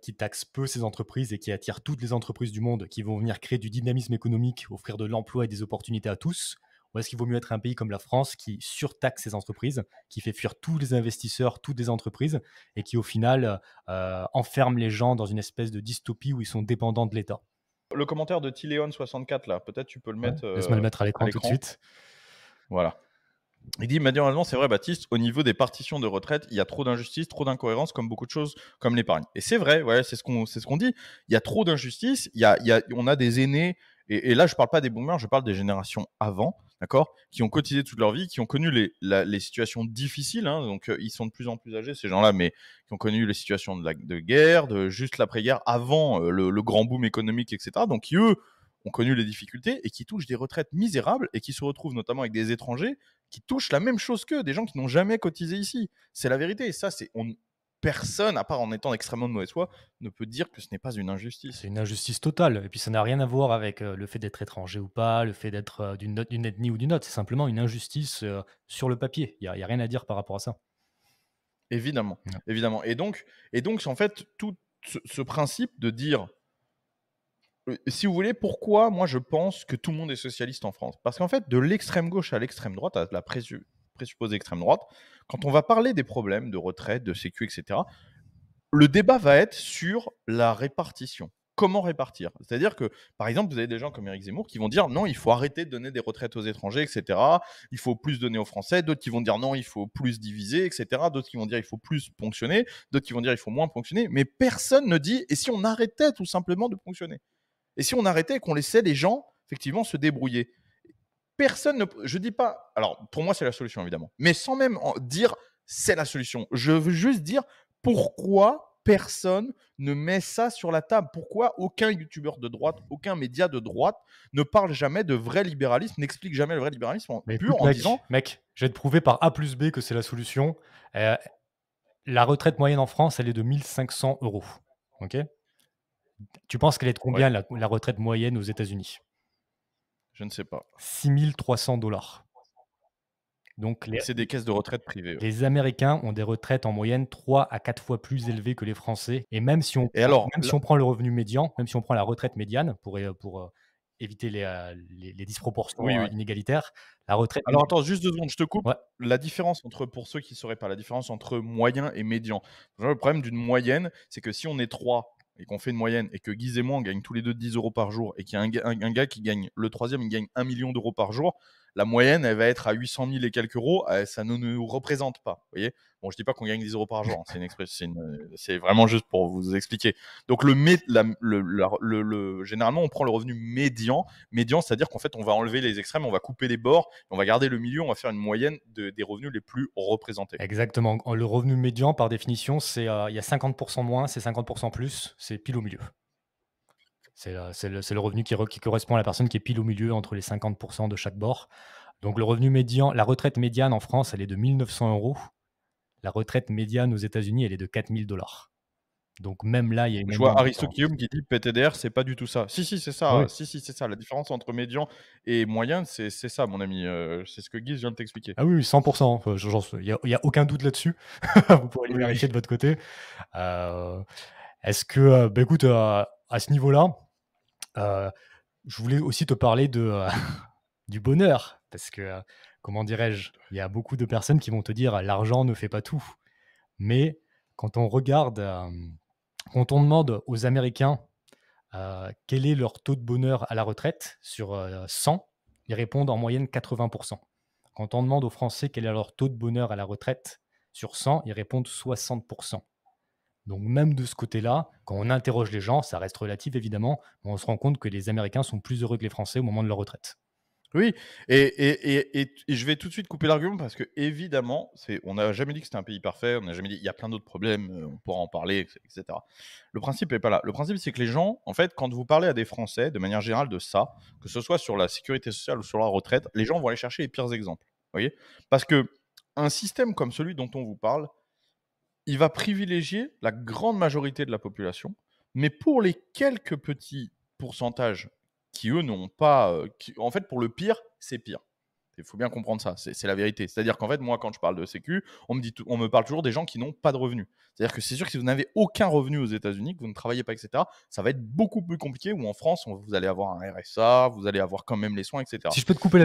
qui taxe peu ses entreprises et qui attire toutes les entreprises du monde qui vont venir créer du dynamisme économique, offrir de l'emploi et des opportunités à tous ou est-ce qu'il vaut mieux être un pays comme la France qui surtaxe ses entreprises, qui fait fuir tous les investisseurs, toutes les entreprises, et qui au final enferme les gens dans une espèce de dystopie où ils sont dépendants de l'État le commentaire de Tileon64, là, peut-être tu peux le mettre. laisse le euh, mettre à l'écran tout de suite. Voilà. Il dit, m'a c'est vrai, Baptiste, au niveau des partitions de retraite, il y a trop d'injustices, trop d'incohérences, comme beaucoup de choses, comme l'épargne. Et c'est vrai, ouais, c'est ce qu'on ce qu'on dit. Il y a trop d'injustices, il y a, y on a des aînés, et, et là, je ne parle pas des boomers, je parle des générations avant, d'accord, qui ont cotisé toute leur vie, qui ont connu les, situations difficiles. Hein, donc, euh, ils sont de plus en plus âgés, ces gens-là, mais qui ont connu les situations de, la, de guerre, de juste l'après-guerre, avant euh, le, grand boom économique, etc. Donc, eux, ont connu les difficultés et qui touchent des retraites misérables et qui se retrouvent notamment avec des étrangers qui touchent la même chose qu'eux, des gens qui n'ont jamais cotisé ici. C'est la vérité. Et ça, c'est on, personne, à part en étant extrêmement de mauvaise foi, ne peut dire que ce n'est pas une injustice. C'est une injustice totale. Et puis ça n'a rien à voir avec euh, le fait d'être étranger ou pas, le fait d'être euh, d'une ethnie ou d'une autre. C'est simplement une injustice euh, sur le papier. Il n'y a, rien à dire par rapport à ça. Évidemment. évidemment. Et, donc, et donc, en fait, tout ce, principe de dire si vous voulez, pourquoi moi je pense que tout le monde est socialiste en France Parce qu'en fait, de l'extrême gauche à l'extrême droite, à la, présu présupposée extrême droite, quand on va parler des problèmes de retraite, de sécu, etc., le débat va être sur la répartition. Comment répartir C'est-à-dire que, par exemple, vous avez des gens comme Éric Zemmour qui vont dire non, il faut arrêter de donner des retraites aux étrangers, etc. Il faut plus donner aux Français. D'autres qui vont dire non, il faut plus diviser, etc. D'autres qui vont dire il faut plus ponctionner. D'autres qui vont dire il faut moins ponctionner. Mais personne ne dit et si on arrêtait tout simplement de ponctionner Et si on arrêtait et qu'on laissait les gens effectivement se débrouiller personne ne. Je dis pas. Alors, pour moi, c'est la solution, évidemment. Mais sans même dire c'est la solution. Je veux juste dire pourquoi personne ne met ça sur la table. Pourquoi aucun youtubeur de droite, aucun média de droite ne parle jamais de vrai libéralisme, n'explique jamais le vrai libéralisme en, Mais pur en disant. Mec, je vais te prouver par A plus B que c'est la solution. Euh, la retraite moyenne en France, elle est de 1500 euros. Ok tu penses qu'elle est de combien la retraite moyenne aux États-Unis je ne sais pas. 6300 dollars. Donc les... C'est des caisses de retraite privées. Les Américains ont des retraites en moyenne 3 à 4 fois plus élevées que les Français. Et même si on, même si on prend le revenu médian, même si on prend la retraite médiane pour, euh, pour euh, éviter euh, les, les, disproportions inégalitaires, la retraite. Alors attends, juste deux secondes, je te coupe. La différence entre, pour ceux qui ne sauraient pas, la différence entre moyen et médian. Le problème d'une moyenne, c'est que si on est trois et qu'on fait une moyenne et que Guise et moi on gagne tous les deux 10 euros par jour et qu'il y a un, un, gars qui gagne le troisième, il gagne 1 million d'euros par jour, la moyenne, elle va être à 800 000 et quelques euros. Euh, ça ne nous représente pas. Vous voyez Bon, je dis pas qu'on gagne 10 euros par jour. Hein, euh, c'est vraiment juste pour vous expliquer. Donc, généralement, on prend le revenu médian. Médian, c'est-à-dire qu'en fait, on va enlever les extrêmes, on va couper les bords, on va garder le milieu, on va faire une moyenne des revenus les plus représentés. Exactement. Le revenu médian, par définition, c'est euh, il y a 50% moins, c'est 50% plus, c'est pile au milieu. C'est le, revenu qui, correspond à la personne qui est pile au milieu entre les 50% de chaque bord. Donc le revenu médian, la retraite médiane en France, elle est de 1900 euros. La retraite médiane aux États-Unis, elle est de 4000 dollars. Donc même là, il y a une. Je vois Aristokium qui dit PTDR, c'est pas du tout ça. Si, si, c'est ça. Si, si, c'est ça. La différence entre médian et moyen, c'est ça, mon ami. Euh, c'est ce que Guy vient de t'expliquer. Ah oui, 100%. Hein. Il n'y a, aucun doute là-dessus. (laughs) Vous pourrez le vérifier de votre côté. Euh, est-ce que, euh, bah écoute, à ce niveau-là, euh, je voulais aussi te parler de, euh, (laughs) du bonheur, parce que, euh, comment dirais-je, il y a beaucoup de personnes qui vont te dire l'argent ne fait pas tout. Mais quand on regarde, quand on demande aux Américains quel est leur taux de bonheur à la retraite sur 100, ils répondent en moyenne 80%. Quand on demande aux Français quel est leur taux de bonheur à la retraite sur 100, ils répondent 60%. Donc même de ce côté-là, quand on interroge les gens, ça reste relatif évidemment, on se rend compte que les Américains sont plus heureux que les Français au moment de leur retraite. Oui, et, je vais tout de suite couper l'argument parce que évidemment, on n'a jamais dit que c'était un pays parfait, on n'a jamais dit il y a plein d'autres problèmes, euh, on pourra en parler, etc. Le principe n'est pas là. Le principe, c'est que les gens, en fait, quand vous parlez à des Français, de manière générale, de ça, que ce soit sur la sécurité sociale ou sur la retraite, les gens vont aller chercher les pires exemples. Voyez Parce que un système comme celui dont on vous parle, il va privilégier la grande majorité de la population, mais pour les quelques petits pourcentages qui, eux, n'ont pas... Euh, en fait, pour le pire, c'est pire. Il faut bien comprendre ça, c'est la vérité. C'est-à-dire qu'en fait, moi, quand je parle de Sécu, on me, dit on me parle toujours des gens qui n'ont pas de revenus. C'est-à-dire que c'est sûr que si vous n'avez aucun revenu aux États-Unis, que vous ne travaillez pas, etc., ça va être beaucoup plus compliqué. Ou en France, vous allez avoir un RSA, vous allez avoir quand même les soins, etc. Si je peux te couper la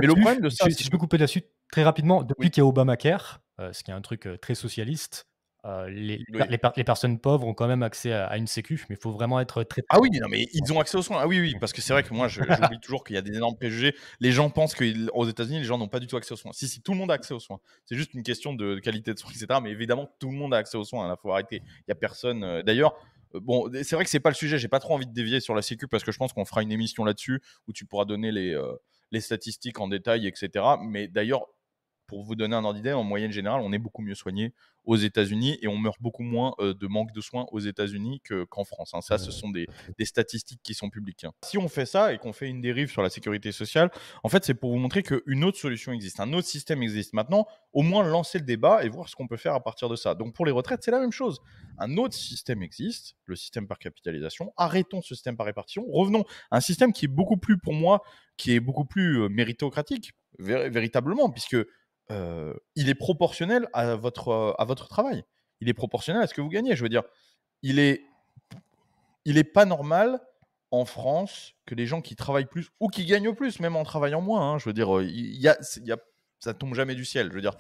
suite, si, couper très rapidement, depuis qu'il y a Obamacare, euh, ce qui est un truc euh, très socialiste, euh, les, les, personnes pauvres ont quand même accès à, une sécu, mais il faut vraiment être très. Ah oui, non, mais ils ont accès aux soins. Ah oui, oui, parce que c'est vrai que moi, j'oublie toujours qu'il y a des énormes préjugés. Les gens pensent qu'aux États-Unis, les gens n'ont pas du tout accès aux soins. Si, si, tout le monde a accès aux soins. C'est juste une question de qualité de soins, etc. Mais évidemment, tout le monde a accès aux soins. Il hein, faut arrêter. Il n'y a personne. Euh, d'ailleurs, euh, bon, c'est vrai que n'est pas le sujet. J'ai pas trop envie de dévier sur la sécu parce que je pense qu'on fera une émission là-dessus où tu pourras donner les. les statistiques en détail, etc. Mais d'ailleurs, pour vous donner un ordre d'idée, en moyenne générale, on est beaucoup mieux soigné aux États-Unis et on meurt beaucoup moins euh, de manque de soins aux États-Unis qu'en France. Hein. Ça, ce sont des, statistiques qui sont publiques. Hein. Si on fait ça et qu'on fait une dérive sur la sécurité sociale, en fait, c'est pour vous montrer qu'une autre solution existe, un autre système existe. Maintenant, au moins lancer le débat et voir ce qu'on peut faire à partir de ça. Donc pour les retraites, c'est la même chose. Un autre système existe, le système par capitalisation. Arrêtons ce système par répartition. Revenons à un système qui est beaucoup plus, pour moi, qui est beaucoup plus euh, méritocratique véritablement, puisque euh, il est proportionnel à votre, à votre travail. Il est proportionnel à ce que vous gagnez. Je veux dire, il est, il est pas normal en France que les gens qui travaillent plus ou qui gagnent plus, même en travaillant moins, hein, je veux dire, il y a, ça tombe jamais du ciel. Je veux dire,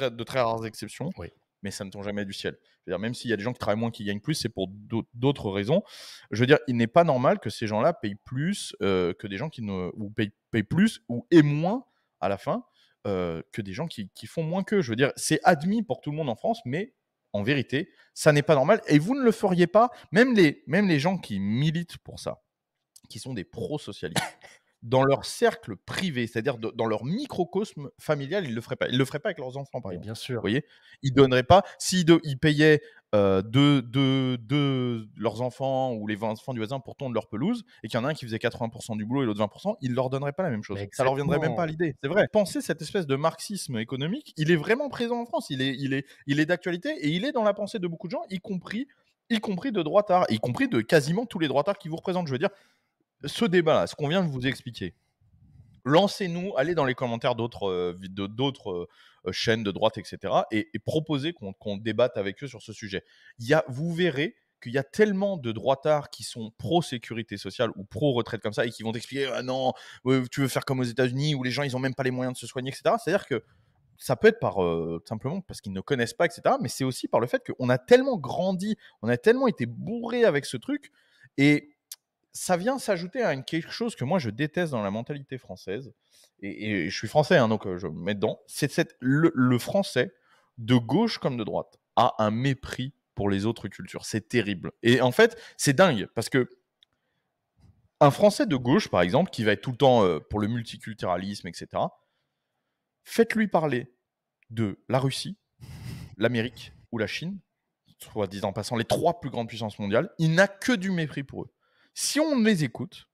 de très rares exceptions, oui. mais ça ne tombe jamais du ciel. Je veux dire, même s'il y a des gens qui travaillent moins, qui gagnent plus, c'est pour d'autres raisons. Je veux dire, il n'est pas normal que ces gens-là payent plus euh, que des gens qui ne ou payent, payent plus ou aient moins à la fin. Euh, que des gens qui, font moins qu'eux. Je veux dire, c'est admis pour tout le monde en France, mais en vérité, ça n'est pas normal. Et vous ne le feriez pas, même les, même les gens qui militent pour ça, qui sont des pro-socialistes. (laughs) dans leur cercle privé, c'est-à-dire dans leur microcosme familial, ils ne le feraient pas. Ils le feraient pas avec leurs enfants, par exemple. Bien sûr. Vous voyez Ils ne donneraient pas. S'ils ils payaient euh, de, leurs enfants ou les enfants du voisin pour tondre leur pelouse et qu'il y en a un qui faisait 80% du boulot et l'autre 20%, ne leur donnerait pas la même chose. Ça leur viendrait même pas à l'idée. C'est vrai. Penser cette espèce de marxisme économique, il est vraiment présent en France. Il est, il est, il est d'actualité et il est dans la pensée de beaucoup de gens, y compris, y compris de y compris de quasiment tous les art qui vous représentent. Je veux dire, ce débat-là, ce qu'on vient de vous expliquer, lancez-nous, allez dans les commentaires d'autres euh, d'autres euh, chaînes de droite, etc. Et, proposez qu'on débatte avec eux sur ce sujet. Il y vous verrez qu'il y a tellement de droitards qui sont pro-sécurité sociale ou pro-retraite comme ça et qui vont t'expliquer Ah non, tu veux faire comme aux États-Unis où les gens, ils n'ont même pas les moyens de se soigner, etc. C'est-à-dire que ça peut être par euh, simplement parce qu'ils ne connaissent pas, etc. Mais c'est aussi par le fait qu'on a tellement grandi, on a tellement été bourré avec ce truc et ça vient s'ajouter à quelque chose que moi je déteste dans la mentalité française, et, je suis français, hein, donc je me mets dedans, c'est le, français, de gauche comme de droite, a un mépris pour les autres cultures. C'est terrible. Et en fait, c'est dingue, parce que un français de gauche, par exemple, qui va être tout le temps pour le multiculturalisme, etc., faites-lui parler de la Russie, l'Amérique ou la Chine, soit disant, en passant les trois plus grandes puissances mondiales, il n'a que du mépris pour eux si on les écoute,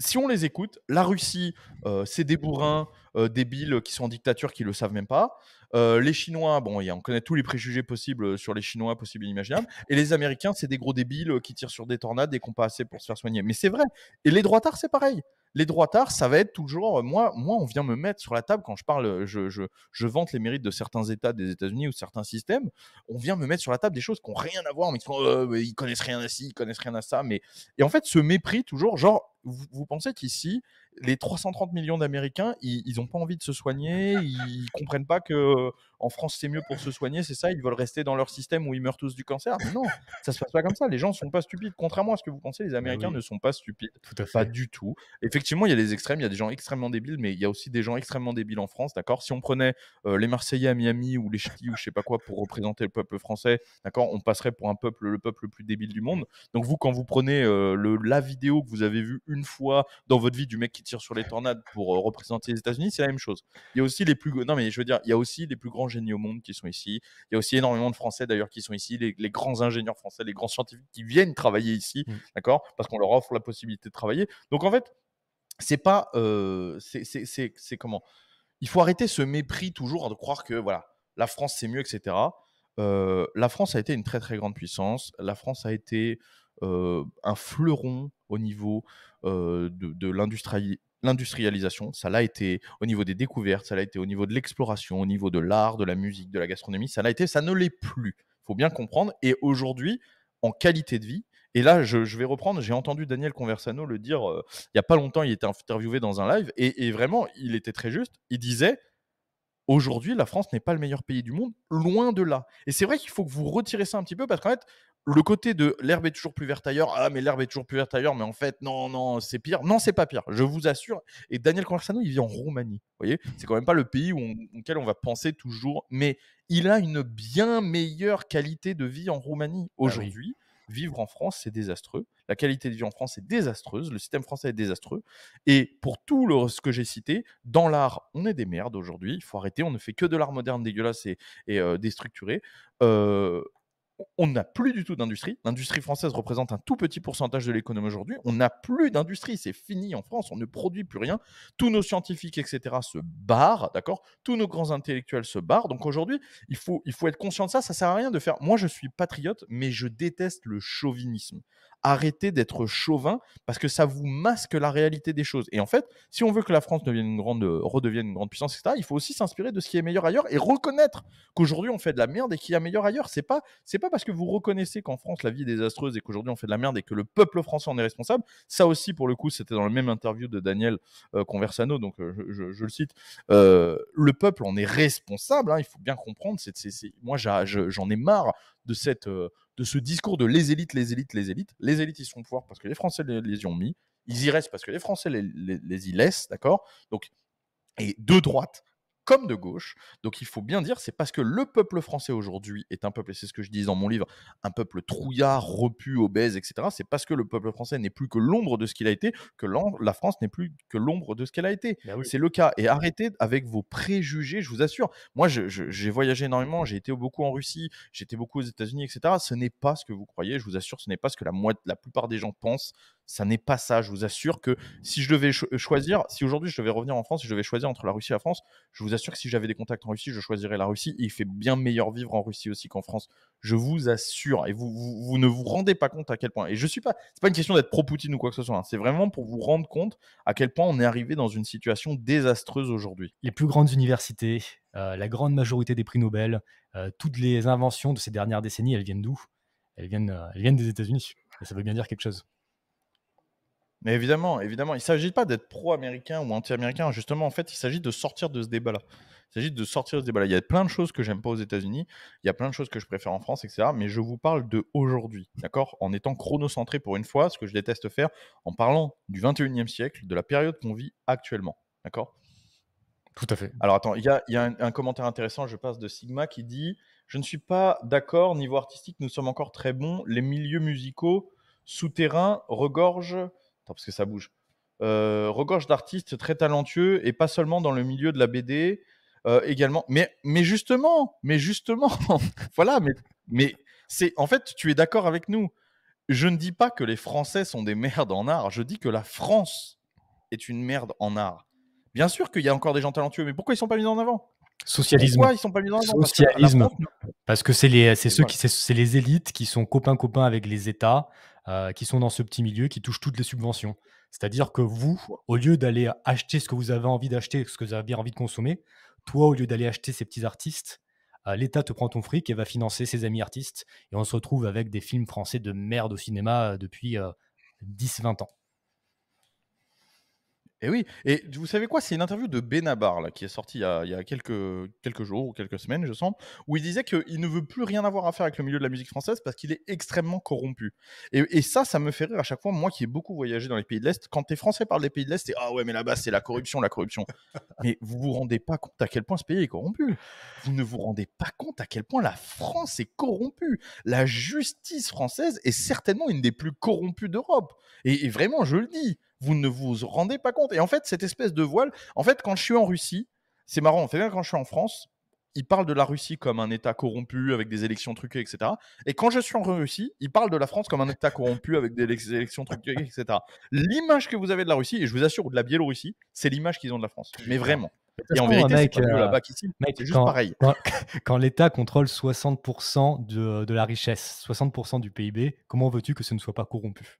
si on les écoute, la Russie, euh, c'est des bourrins, euh, débiles qui sont en dictature, qui le savent même pas. Euh, les Chinois, bon, on connaît tous les préjugés possibles sur les Chinois, possibles et imaginables. Et les Américains, c'est des gros débiles qui tirent sur des tornades et n'ont pas assez pour se faire soigner. Mais c'est vrai. Et les droits droitards, c'est pareil les d'art, ça va être toujours. Euh, moi, moi, on vient me mettre sur la table quand je parle, euh, je, je, je vante les mérites de certains États des États-Unis ou certains systèmes. On vient me mettre sur la table des choses qui n'ont rien à voir, mais qui euh, ils connaissent rien à ci, ils connaissent rien à ça. Mais... Et en fait, ce mépris, toujours, genre, vous, pensez qu'ici, les 330 millions d'Américains, ils n'ont pas envie de se soigner, ils comprennent pas que en France c'est mieux pour se soigner, c'est ça, ils veulent rester dans leur système où ils meurent tous du cancer. non, ça se passe pas comme ça. Les gens sont pas stupides. Contrairement à ce que vous pensez, les Américains ne sont pas stupides. Pas du tout. Effectivement, il y a des extrêmes, il y a des gens extrêmement débiles, mais il y a aussi des gens extrêmement débiles en France, d'accord Si on prenait euh, les Marseillais à Miami ou les Ch'tis ou je sais pas quoi pour représenter le peuple français, d'accord On passerait pour un peuple, le peuple le plus débile du monde. Donc vous, quand vous prenez euh, le, la vidéo que vous avez vue une fois dans votre vie du mec qui tire sur les tornades pour euh, représenter les États-Unis, c'est la même chose. Il y a aussi les plus non mais je veux dire, il y a aussi les plus grands génies au monde qui sont ici. Il y a aussi énormément de Français d'ailleurs qui sont ici, les, grands ingénieurs français, les grands scientifiques qui viennent travailler ici, mm. d'accord, parce qu'on leur offre la possibilité de travailler. Donc en fait, c'est pas, euh, c'est comment Il faut arrêter ce mépris toujours de croire que voilà, la France c'est mieux, etc. Euh, la France a été une très très grande puissance. La France a été un fleuron au niveau euh, de, l'industrialisation, ça l'a été au niveau des découvertes, ça l'a été au niveau de l'exploration, au niveau de l'art, de la musique, de la gastronomie, ça l'a été, ça ne l'est plus. Il faut bien comprendre. Et aujourd'hui, en qualité de vie, et là, je, vais reprendre, j'ai entendu Daniel Conversano le dire euh, il n'y a pas longtemps, il était interviewé dans un live, et, et vraiment, il était très juste, il disait... Aujourd'hui, la France n'est pas le meilleur pays du monde, loin de là. Et c'est vrai qu'il faut que vous retirez ça un petit peu parce qu'en fait, le côté de l'herbe est toujours plus verte ailleurs, ah mais l'herbe est toujours plus verte ailleurs, mais en fait non non c'est pire, non c'est pas pire, je vous assure. Et Daniel Conversano il vit en Roumanie, vous voyez, c'est quand même pas le pays auquel on va penser toujours, mais il a une bien meilleure qualité de vie en Roumanie bah aujourd'hui. Vivre en France c'est désastreux, la qualité de vie en France est désastreuse, le système français est désastreux. Et pour tout ce que j'ai cité, dans l'art on est des merdes aujourd'hui, il faut arrêter, on ne fait que de l'art moderne dégueulasse et, et euh, déstructuré. Euh, on n'a plus du tout d'industrie. L'industrie française représente un tout petit pourcentage de l'économie aujourd'hui. On n'a plus d'industrie, c'est fini en France, on ne produit plus rien. Tous nos scientifiques, etc., se barrent, d'accord Tous nos grands intellectuels se barrent. Donc aujourd'hui, il faut, il faut être conscient de ça. Ça sert à rien de faire. Moi, je suis patriote, mais je déteste le chauvinisme arrêtez d'être chauvin parce que ça vous masque la réalité des choses. Et en fait, si on veut que la France devienne une grande, euh, redevienne une grande puissance, etc., il faut aussi s'inspirer de ce qui est meilleur ailleurs et reconnaître qu'aujourd'hui on fait de la merde et qu'il y a meilleur ailleurs. C'est pas, c'est pas parce que vous reconnaissez qu'en France la vie est désastreuse et qu'aujourd'hui on fait de la merde et que le peuple français en est responsable. Ça aussi, pour le coup, c'était dans la même interview de Daniel euh, Conversano, donc euh, je, le cite. le peuple en est responsable. Hein. il faut bien comprendre. C'est, moi, j'en ai marre de, cette, euh, de ce discours de les élites, les élites, les élites. Les élites, ils sont au pouvoir parce que les Français les, y ont mis. Ils y restent parce que les Français les, les y laissent, d'accord Donc, et de droite comme de gauche. Donc il faut bien dire, c'est parce que le peuple français aujourd'hui est un peuple, et c'est ce que je dis dans mon livre, un peuple trouillard, repu, obèse, etc. C'est parce que le peuple français n'est plus que l'ombre de ce qu'il a été que la France n'est plus que l'ombre de ce qu'elle a été. Bah c'est le cas. Et arrêtez avec vos préjugés, je vous assure. Moi, j'ai voyagé énormément, j'ai été beaucoup en Russie, j'étais beaucoup aux États-Unis, etc. Ce n'est pas ce que vous croyez, je vous assure, ce n'est pas ce que la plupart des gens pensent. Ça n'est pas ça. Je vous assure que si je devais choisir, si aujourd'hui je devais revenir en France, si je devais choisir entre la Russie et la France, je vous assure que si j'avais des contacts en Russie, je choisirais la Russie. il fait bien meilleur vivre en Russie aussi qu'en France. Je vous assure. Et vous, vous, ne vous rendez pas compte à quel point. Et je suis pas. C'est pas une question d'être pro-Poutine ou quoi que ce soit. Hein. C'est vraiment pour vous rendre compte à quel point on est arrivé dans une situation désastreuse aujourd'hui. Les plus grandes universités, euh, la grande majorité des prix Nobel, euh, toutes les inventions de ces dernières décennies, elles viennent d'où elles viennent, euh, elles viennent des États-Unis. Ça veut bien dire quelque chose. Mais évidemment, évidemment, il ne s'agit pas d'être pro-américain ou anti-américain. Justement, en fait, il s'agit de sortir de ce débat-là. Il s'agit de sortir de ce débat-là. Il y a plein de choses que j'aime pas aux États-Unis, il y a plein de choses que je préfère en France, etc. Mais je vous parle de aujourd'hui, d'accord En étant chronocentré pour une fois, ce que je déteste faire, en parlant du 21e siècle, de la période qu'on vit actuellement, d'accord Tout à fait. Alors attends, il y a, un, un, commentaire intéressant, je passe de Sigma qui dit Je ne suis pas d'accord, niveau artistique, nous sommes encore très bons, les milieux musicaux souterrains regorgent parce que ça bouge. Euh, regorge d'artistes très talentueux et pas seulement dans le milieu de la BD euh, également. Mais, mais justement, mais justement, (laughs) voilà, mais, mais c'est en fait, tu es d'accord avec nous. Je ne dis pas que les Français sont des merdes en art, je dis que la France est une merde en art. Bien sûr qu'il y a encore des gens talentueux, mais pourquoi ils sont pas mis en avant Socialisme. Pourquoi ils sont pas mis en avant Socialisme. Parce que, c'est les, c'est ceux c'est les élites qui sont copains copains avec les États. Euh, qui sont dans ce petit milieu, qui touche toutes les subventions. C'est-à-dire que vous, au lieu d'aller acheter ce que vous avez envie d'acheter, ce que vous avez envie de consommer, toi, au lieu d'aller acheter ces petits artistes, euh, l'État te prend ton fric et va financer ses amis artistes. Et on se retrouve avec des films français de merde au cinéma euh, depuis 10-20 ans. Et eh oui, et vous savez quoi C'est une interview de Benabar là, qui est sortie il y a, quelques, jours ou quelques semaines, je sens, où il disait qu'il ne veut plus rien avoir à faire avec le milieu de la musique française parce qu'il est extrêmement corrompu. Et, ça, ça me fait rire à chaque fois, moi qui ai beaucoup voyagé dans les pays de l'Est, quand t'es français par des pays de l'Est, et ah ouais, mais là-bas, c'est la corruption, la corruption. (laughs) mais vous vous rendez pas compte à quel point ce pays est corrompu. Vous ne vous rendez pas compte à quel point la France est corrompue. La justice française est certainement une des plus corrompues d'Europe. et vraiment, je le dis, vous ne vous rendez pas compte. Et en fait, cette espèce de voile, en fait, quand je suis en Russie, c'est marrant, on fait bien quand je suis en France, ils parlent de la Russie comme un État corrompu avec des élections truquées, etc. Et quand je suis en Russie, ils parlent de la France comme un État corrompu avec des élections truquées, etc. L'image que vous avez de la Russie, et je vous assure, ou de la Biélorussie, c'est l'image qu'ils ont de la France. Mais vraiment. Et en vérité, c'est euh, là-bas C'est juste quand, pareil. Quand, (laughs) l'État contrôle 60% de, de, la richesse, 60% du PIB, comment veux-tu que ce ne soit pas corrompu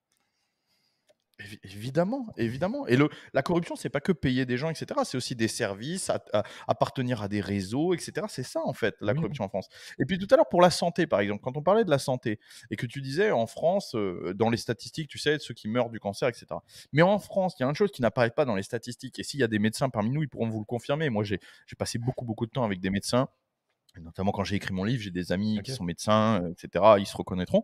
Évidemment, évidemment. Et le, la corruption, c'est pas que payer des gens, etc. C'est aussi des services, à, appartenir à des réseaux, etc. C'est ça, en fait, la corruption en France. Et puis tout à l'heure, pour la santé, par exemple, quand on parlait de la santé et que tu disais en France, euh, dans les statistiques, tu sais, ceux qui meurent du cancer, etc. Mais en France, il y a une chose qui n'apparaît pas dans les statistiques. Et s'il y a des médecins parmi nous, ils pourront vous le confirmer. Moi, j'ai passé beaucoup, beaucoup de temps avec des médecins notamment quand j'ai écrit mon livre, j'ai des amis qui sont médecins, etc. Ils se reconnaîtront.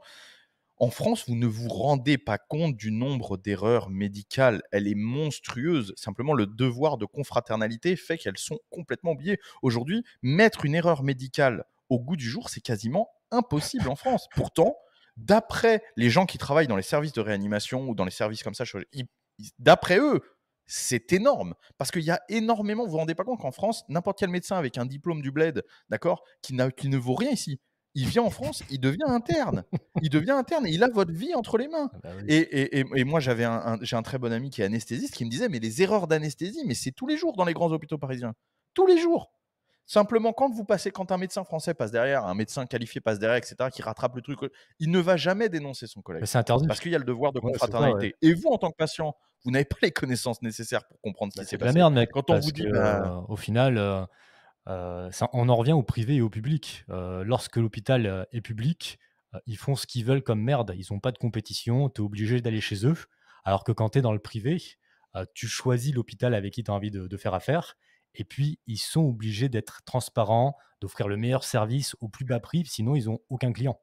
En France, vous ne vous rendez pas compte du nombre d'erreurs médicales. Elle est monstrueuse. Simplement, le devoir de confraternalité fait qu'elles sont complètement oubliées. Aujourd'hui, mettre une erreur médicale au goût du jour, c'est quasiment impossible en France. Pourtant, d'après les gens qui travaillent dans les services de réanimation ou dans les services comme ça, d'après eux, c'est énorme. Parce qu'il y a énormément, vous ne vous rendez pas compte qu'en France, n'importe quel médecin avec un diplôme du bled, d'accord, qui ne vaut rien ici, il vient en France, il devient interne. Il devient interne il a votre vie entre les mains. Ah bah et, moi, j'avais un, j'ai un très bon ami qui est anesthésiste qui me disait, mais les erreurs d'anesthésie, mais c'est tous les jours dans les grands hôpitaux parisiens. Tous les jours. Simplement, quand vous passez, quand un médecin français passe derrière, un médecin qualifié passe derrière, etc., qui rattrape le truc, il ne va jamais dénoncer son collègue. C'est interdit. Parce qu'il y a le devoir de confraternité. Et vous, en tant que patient, vous n'avez pas les connaissances nécessaires pour comprendre ce bah, qui s'est passé. La merde, mec. Quand on vous dit, bah euh, au final. Euh, euh, on en revient au privé et au public. Euh, lorsque l'hôpital euh, est public, ils font ce qu'ils veulent comme merde. Ils n'ont pas de compétition, tu es obligé d'aller chez eux. Alors que quand tu es dans le privé, tu choisis l'hôpital avec qui tu as envie de, faire affaire. Et puis, ils sont obligés d'être transparents, d'offrir le meilleur service au plus bas prix, sinon ils n'ont aucun client.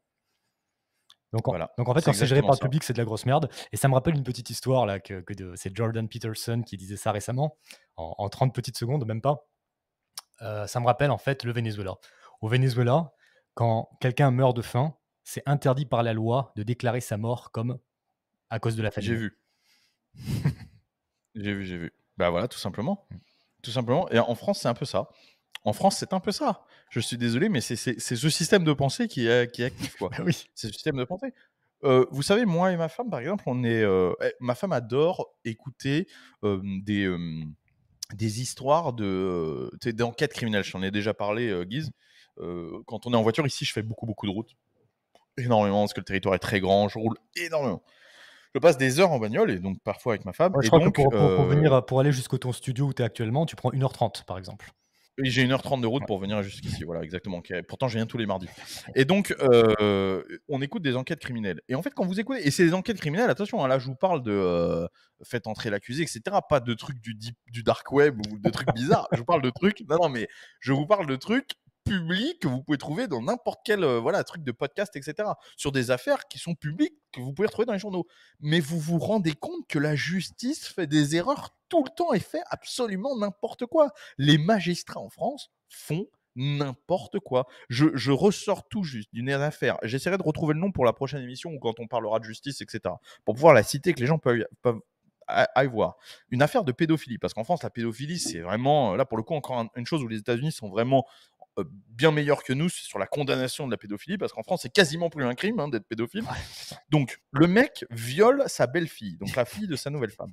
Donc, en, voilà. donc en fait, quand c'est géré par le public, c'est de la grosse merde. Et ça me rappelle une petite histoire, là, que, c'est Jordan Peterson qui disait ça récemment, en, en 30 petites secondes, même pas. Euh, ça me rappelle en fait le Venezuela. Au Venezuela, quand quelqu'un meurt de faim, c'est interdit par la loi de déclarer sa mort comme à cause de la faim. J'ai vu. j'ai vu, j'ai vu. Ben voilà, tout simplement. Mm. Tout simplement. Et en France, c'est un peu ça. En France, c'est un peu ça. Je suis désolé, mais c'est ce système de pensée qui est, qui actif. (laughs) Bah oui. C'est ce système de pensée. Euh, vous savez, moi et ma femme, par exemple, on est. Euh, eh, ma femme adore écouter des, des histoires de criminelles J'en ai déjà parlé, Guise. quand on est en voiture ici, je fais beaucoup beaucoup de routes, énormément parce que le territoire est très grand. Je roule énormément je passe des heures en bagnole et donc parfois avec ma femme. je crois que pour, pour, venir, pour aller jusqu'au ton studio où tu es actuellement, tu prends 1h30 par exemple. J'ai 1h30 de route pour venir jusqu'ici, voilà, exactement. Pourtant, je viens tous les mardis. Et donc, euh, on écoute des enquêtes criminelles. Et en fait, quand vous écoutez, et c'est des enquêtes criminelles, attention, hein, là, je vous parle de fait euh, faites entrer l'accusé, etc. Pas de trucs du, du dark web ou de trucs bizarres. je vous parle de trucs, non, non, mais je vous parle de trucs public que vous pouvez trouver dans n'importe quel euh, voilà truc de podcast, etc. Sur des affaires qui sont publiques que vous pouvez retrouver dans les journaux. Mais vous vous rendez compte que la justice fait des erreurs tout le temps et fait absolument n'importe quoi. Les magistrats en France font n'importe quoi. Je, je, ressors tout juste d'une affaire. J'essaierai de retrouver le nom pour la prochaine émission ou quand on parlera de justice, etc. Pour pouvoir la citer, que les gens peuvent, peuvent voir. Une affaire de pédophilie, parce qu'en France, la pédophilie, c'est vraiment, là pour le coup, encore une chose où les États-Unis sont vraiment euh, bien meilleur que nous sur la condamnation de la pédophilie, parce qu'en France, c'est quasiment plus un crime hein, d'être pédophile. Donc, le mec viole sa belle-fille, donc la fille de sa nouvelle femme.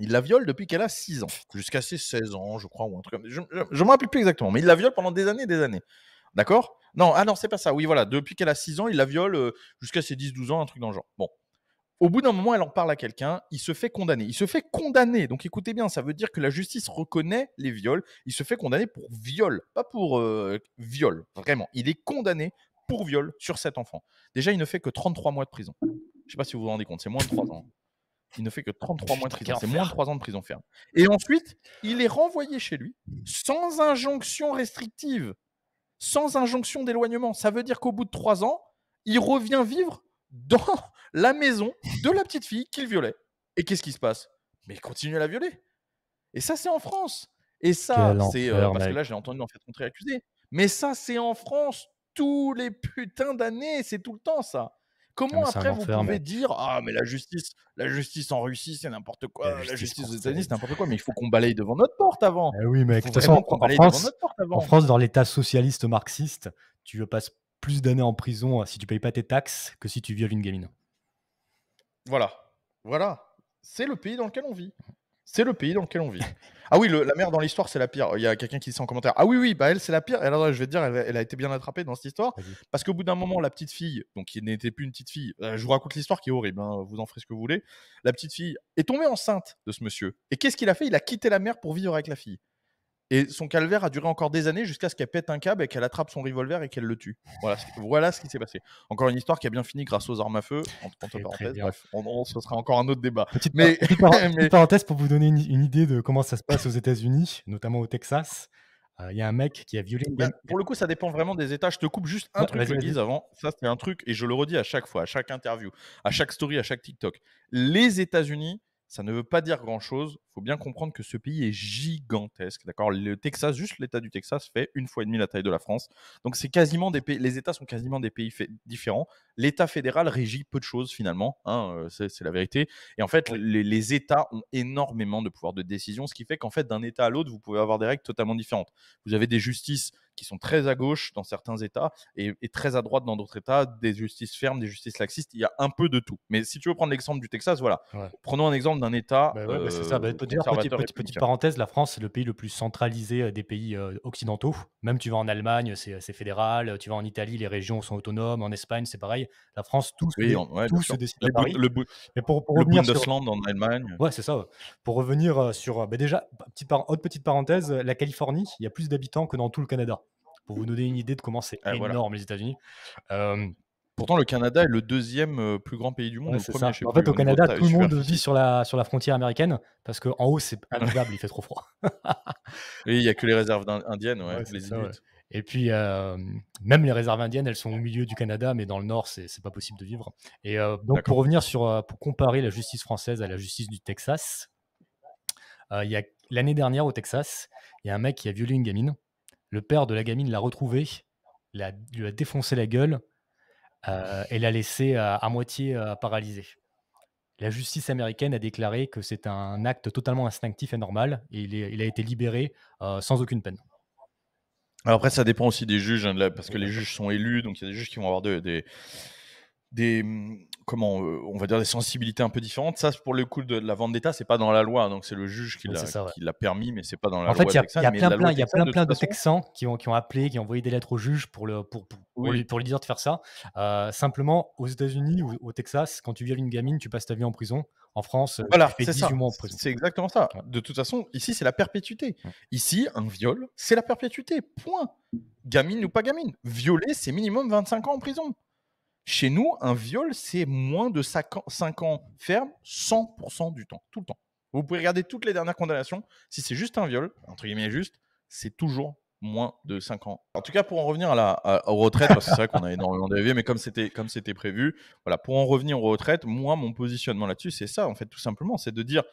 Il la viole depuis qu'elle a 6 ans, jusqu'à ses 16 ans, je crois, ou un truc comme Je ne me rappelle plus exactement, mais il la viole pendant des années et des années. D'accord Non, ah non, c'est pas ça. Oui, voilà, depuis qu'elle a 6 ans, il la viole euh, jusqu'à ses 10-12 ans, un truc dans le genre. Bon, au bout d'un moment, elle en parle à quelqu'un, il se fait condamner. Il se fait condamner, donc écoutez bien, ça veut dire que la justice reconnaît les viols. Il se fait condamner pour viol, pas pour euh, viol, vraiment. Il est condamné pour viol sur cet enfant. Déjà, il ne fait que 33 mois de prison. Je ne sais pas si vous vous rendez compte, c'est moins de 3 ans. Il ne fait que 33 mois de prison. C'est moins de 3 ans de prison ferme. Et ensuite, il est renvoyé chez lui sans injonction restrictive, sans injonction d'éloignement. Ça veut dire qu'au bout de 3 ans, il revient vivre dans la maison de la petite fille qu'il violait. Et qu'est-ce qui se passe Mais il continue à la violer. Et ça, c'est en France. Et ça, c'est. Euh, parce que là, j'ai entendu en fait contrer accusé. Mais ça, c'est en France tous les putains d'années. C'est tout le temps ça. Comment ah, après vous pouvez dire ah mais la justice, la justice en Russie c'est n'importe quoi, la justice, aux États-Unis c'est n'importe quoi, mais il faut qu'on balaye devant notre porte avant. Eh oui mais de toute façon en France, en France, dans l'État socialiste marxiste, tu passes plus d'années en prison euh, si tu payes pas tes taxes que si tu violes une gamine. Voilà. Voilà. C'est le pays dans lequel on vit. C'est le pays dans lequel on vit. (laughs) Ah oui, la mère dans l'histoire, c'est la pire. Il y a quelqu'un qui dit en commentaire. Ah oui, oui, bah elle, c'est la pire. Et alors, je vais te dire, elle, a été bien attrapée dans cette histoire. Parce qu'au bout d'un moment, la petite fille, donc qui n'était plus une petite fille, euh, je vous raconte l'histoire qui est horrible, hein, vous en ferez ce que vous voulez. La petite fille est tombée enceinte de ce monsieur. Et qu'est-ce qu'il a fait Il a quitté la mère pour vivre avec la fille. Et son calvaire a duré encore des années jusqu'à ce qu'elle pète un câble et qu'elle attrape son revolver et qu'elle le tue. Voilà, ce qui s'est passé. Encore une histoire qui a bien fini grâce aux armes à feu. bref, ce sera encore un autre débat. Petite, mais, (laughs) parenthèse pour vous donner une, idée de comment ça se passe aux États-Unis, notamment au Texas. Euh, il y a un mec qui a violé. Bah, pour le coup, ça dépend vraiment des États. Je te coupe juste un truc truc, je avant. Ça, c'est un truc, et je le redis à chaque fois, à chaque interview, à chaque story, à chaque TikTok. Les États-Unis, ça ne veut pas dire grand-chose. Il faut bien comprendre que ce pays est gigantesque. D'accord Le Texas, juste l'État du Texas, fait une fois et demie la taille de la France. Donc, c'est quasiment des les États sont quasiment des pays différents. L'État fédéral régit peu de choses, finalement. Hein, euh, c'est la vérité. Et en fait, les, les, États ont énormément de pouvoir de décision, ce qui fait qu'en fait, d'un État à l'autre, vous pouvez avoir des règles totalement différentes. Vous avez des justices qui sont très à gauche dans certains États et, très à droite dans d'autres États, des justices fermes, des justices laxistes. Il y a un peu de tout. Mais si tu veux prendre l'exemple du Texas, voilà. Prenons un exemple d'un État. Bah bah c'est ça. Bah, euh, petite, petite, petite, parenthèse, la France, c'est le pays le plus centralisé euh, des pays euh, occidentaux. Même tu vas en Allemagne, c'est fédéral. Tu vas en Italie, les régions sont autonomes. En Espagne, c'est pareil. La France, tout se, Le, pour, pour Bundesland en Allemagne. Ouais, c'est ça. Pour revenir sur. Bah, déjà, autre petite parenthèse, la Californie, il y a plus d'habitants que dans tout le Canada pour vous donner une idée de comment c'est ah, énorme les États-Unis. Euh, Pourtant, le Canada est le deuxième euh, plus grand pays du monde. en fait, au Canada, tout le monde vit sur la, sur la frontière américaine parce qu'en haut, c'est (laughs) invivable, il fait trop froid. Et il n'y a que les réserves indiennes, Et puis, euh, même les réserves indiennes, elles sont au milieu du Canada, mais dans le nord, ce n'est pas possible de vivre. Et donc, pour revenir sur, pour comparer la justice française à la justice du Texas, il l'année dernière au Texas, il y a un mec qui a violé une gamine le père de la gamine l'a retrouvé, lui a défoncé la gueule euh, et l'a laissé à, moitié euh, paralysé. La justice américaine a déclaré que c'est un acte totalement instinctif et normal et il, a été libéré euh, sans aucune peine. Alors après, ça dépend aussi des juges, hein, parce que les juges sont élus, donc il y a des juges qui vont avoir des, comment euh, on va dire des sensibilités un peu différentes. Ça, pour le coup de la vente d'État, c'est pas dans la loi, donc c'est le juge qui l'a permis, mais c'est pas dans la loi. En fait, il y a, plein, de, Texans qui ont, qui ont appelé, qui ont envoyé des lettres au juge pour, le, pour, pour, lui, dire de faire ça. Euh, simplement, aux États-Unis ou au Texas, quand tu violes une gamine, tu passes ta vie en prison. En France, C'est exactement ça. De toute façon, ici, c'est la perpétuité. Ici, un viol, c'est la perpétuité. Point. Gamine ou pas gamine. Violer, c'est minimum 25 ans en prison. Chez nous, un viol, c'est moins de 5 ans, ferme 100% du temps, tout le temps. Vous pouvez regarder toutes les dernières condamnations. Si c'est juste un viol, entre guillemets juste, c'est toujours moins de 5 ans. En tout cas, pour en revenir à la retraite, aux retraites, parce que c'est vrai qu'on a énormément dévié, mais comme c'était comme c'était prévu, voilà, pour en revenir aux retraites, moi, mon positionnement là-dessus, c'est ça, en fait, tout simplement, c'est de dire,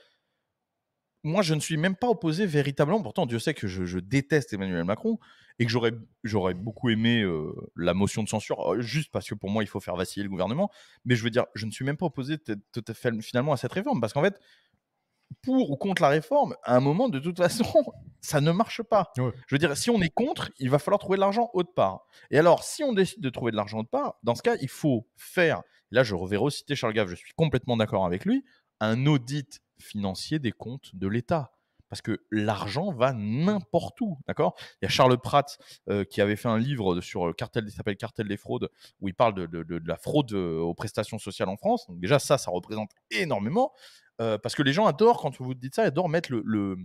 moi, je ne suis même pas opposé véritablement. Pourtant, Dieu sait que je, déteste Emmanuel Macron et que j'aurais, j'aurais beaucoup aimé la motion de censure, oh, juste parce que pour moi, il faut faire vaciller le gouvernement. Mais je veux dire, je ne suis même pas opposé finalement à cette réforme, parce qu'en fait, pour ou contre la réforme, à un moment, de toute (laughs) façon, ça ne marche pas. Je veux dire, si on est contre, il va falloir trouver de l'argent autre part. Et alors, si on décide de trouver de l'argent autre part, dans ce cas, il faut faire. Là, je reverrai citer Charles Gave, je suis complètement d'accord avec lui un audit financier des comptes de l'État. Parce que l'argent va n'importe où, d'accord Il y a Charles Pratt euh, qui avait fait un livre sur le euh, cartel, qui s'appelle Cartel des fraudes, où il parle de, la fraude euh, aux prestations sociales en France. déjà ça, ça représente énormément, parce que les gens adorent quand vous dites ça, adorent mettre le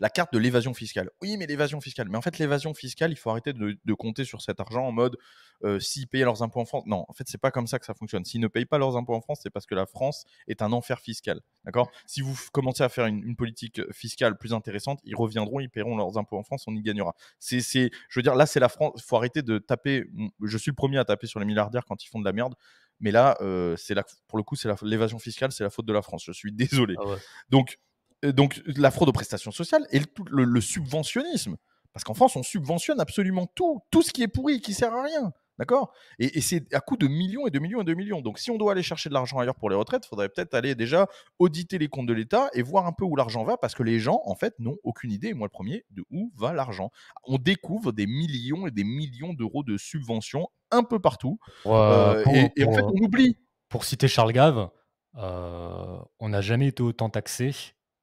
la carte de l'évasion fiscale. Oui, mais l'évasion fiscale. Mais en fait, l'évasion fiscale, il faut arrêter de, compter sur cet argent en mode euh, s'ils payent leurs impôts en France. Non, en fait, c'est pas comme ça que ça fonctionne. S'ils ne payent pas leurs impôts en France, c'est parce que la France est un enfer fiscal. D'accord Si vous commencez à faire une, politique euh, fiscale plus intéressante, ils reviendront, ils paieront leurs impôts en France, on y gagnera. C'est, je veux dire, là, c'est la France. Il faut arrêter de taper. Je suis le premier à taper sur les milliardaires quand ils font de la merde. Mais là, euh, c'est la, pour le coup, c'est l'évasion fiscale, c'est la faute de la France. Je suis désolé. Ah Donc, euh, donc la fraude aux prestations sociales et le, subventionnisme. Parce qu'en France, on subventionne absolument tout, tout ce qui est pourri, qui sert à rien. D'accord Et, c'est à coup de millions et de millions et de millions. Donc si on doit aller chercher de l'argent ailleurs pour les retraites, il faudrait peut-être aller déjà auditer les comptes de l'État et voir un peu où l'argent va, parce que les gens, en fait, n'ont aucune idée, moi le premier, de où va l'argent. On découvre des millions et des millions d'euros de subventions un peu partout. Euh, et, en fait, on oublie. Pour citer Charles Gave, euh, on n'a jamais été autant taxé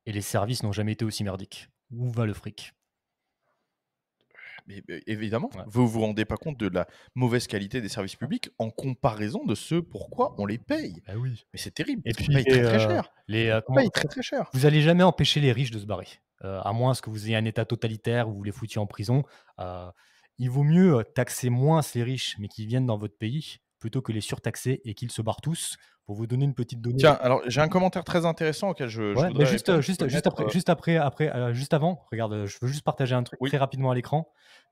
et les services n'ont jamais été aussi merdiques. Où va le fric évidemment, vous vous rendez pas compte de la mauvaise qualité des services publics en comparaison de ce pourquoi on les paye. Bah oui. Mais c'est terrible. Et puis, très, très euh, cher. Les, euh, très, très cher. Vous allez jamais empêcher les riches de se barrer, euh, à moins que vous ayez un État totalitaire où vous les foutiez en prison. il vaut mieux taxer moins ces riches, mais qu'ils viennent dans votre pays, plutôt que les surtaxer et qu'ils se barrent tous pour vous donner une petite donnée. Tiens, alors j'ai un commentaire très intéressant auquel je, juste, juste, juste après, euh, juste après, après euh, juste avant, regarde, euh, je veux juste partager un truc très rapidement à l'écran.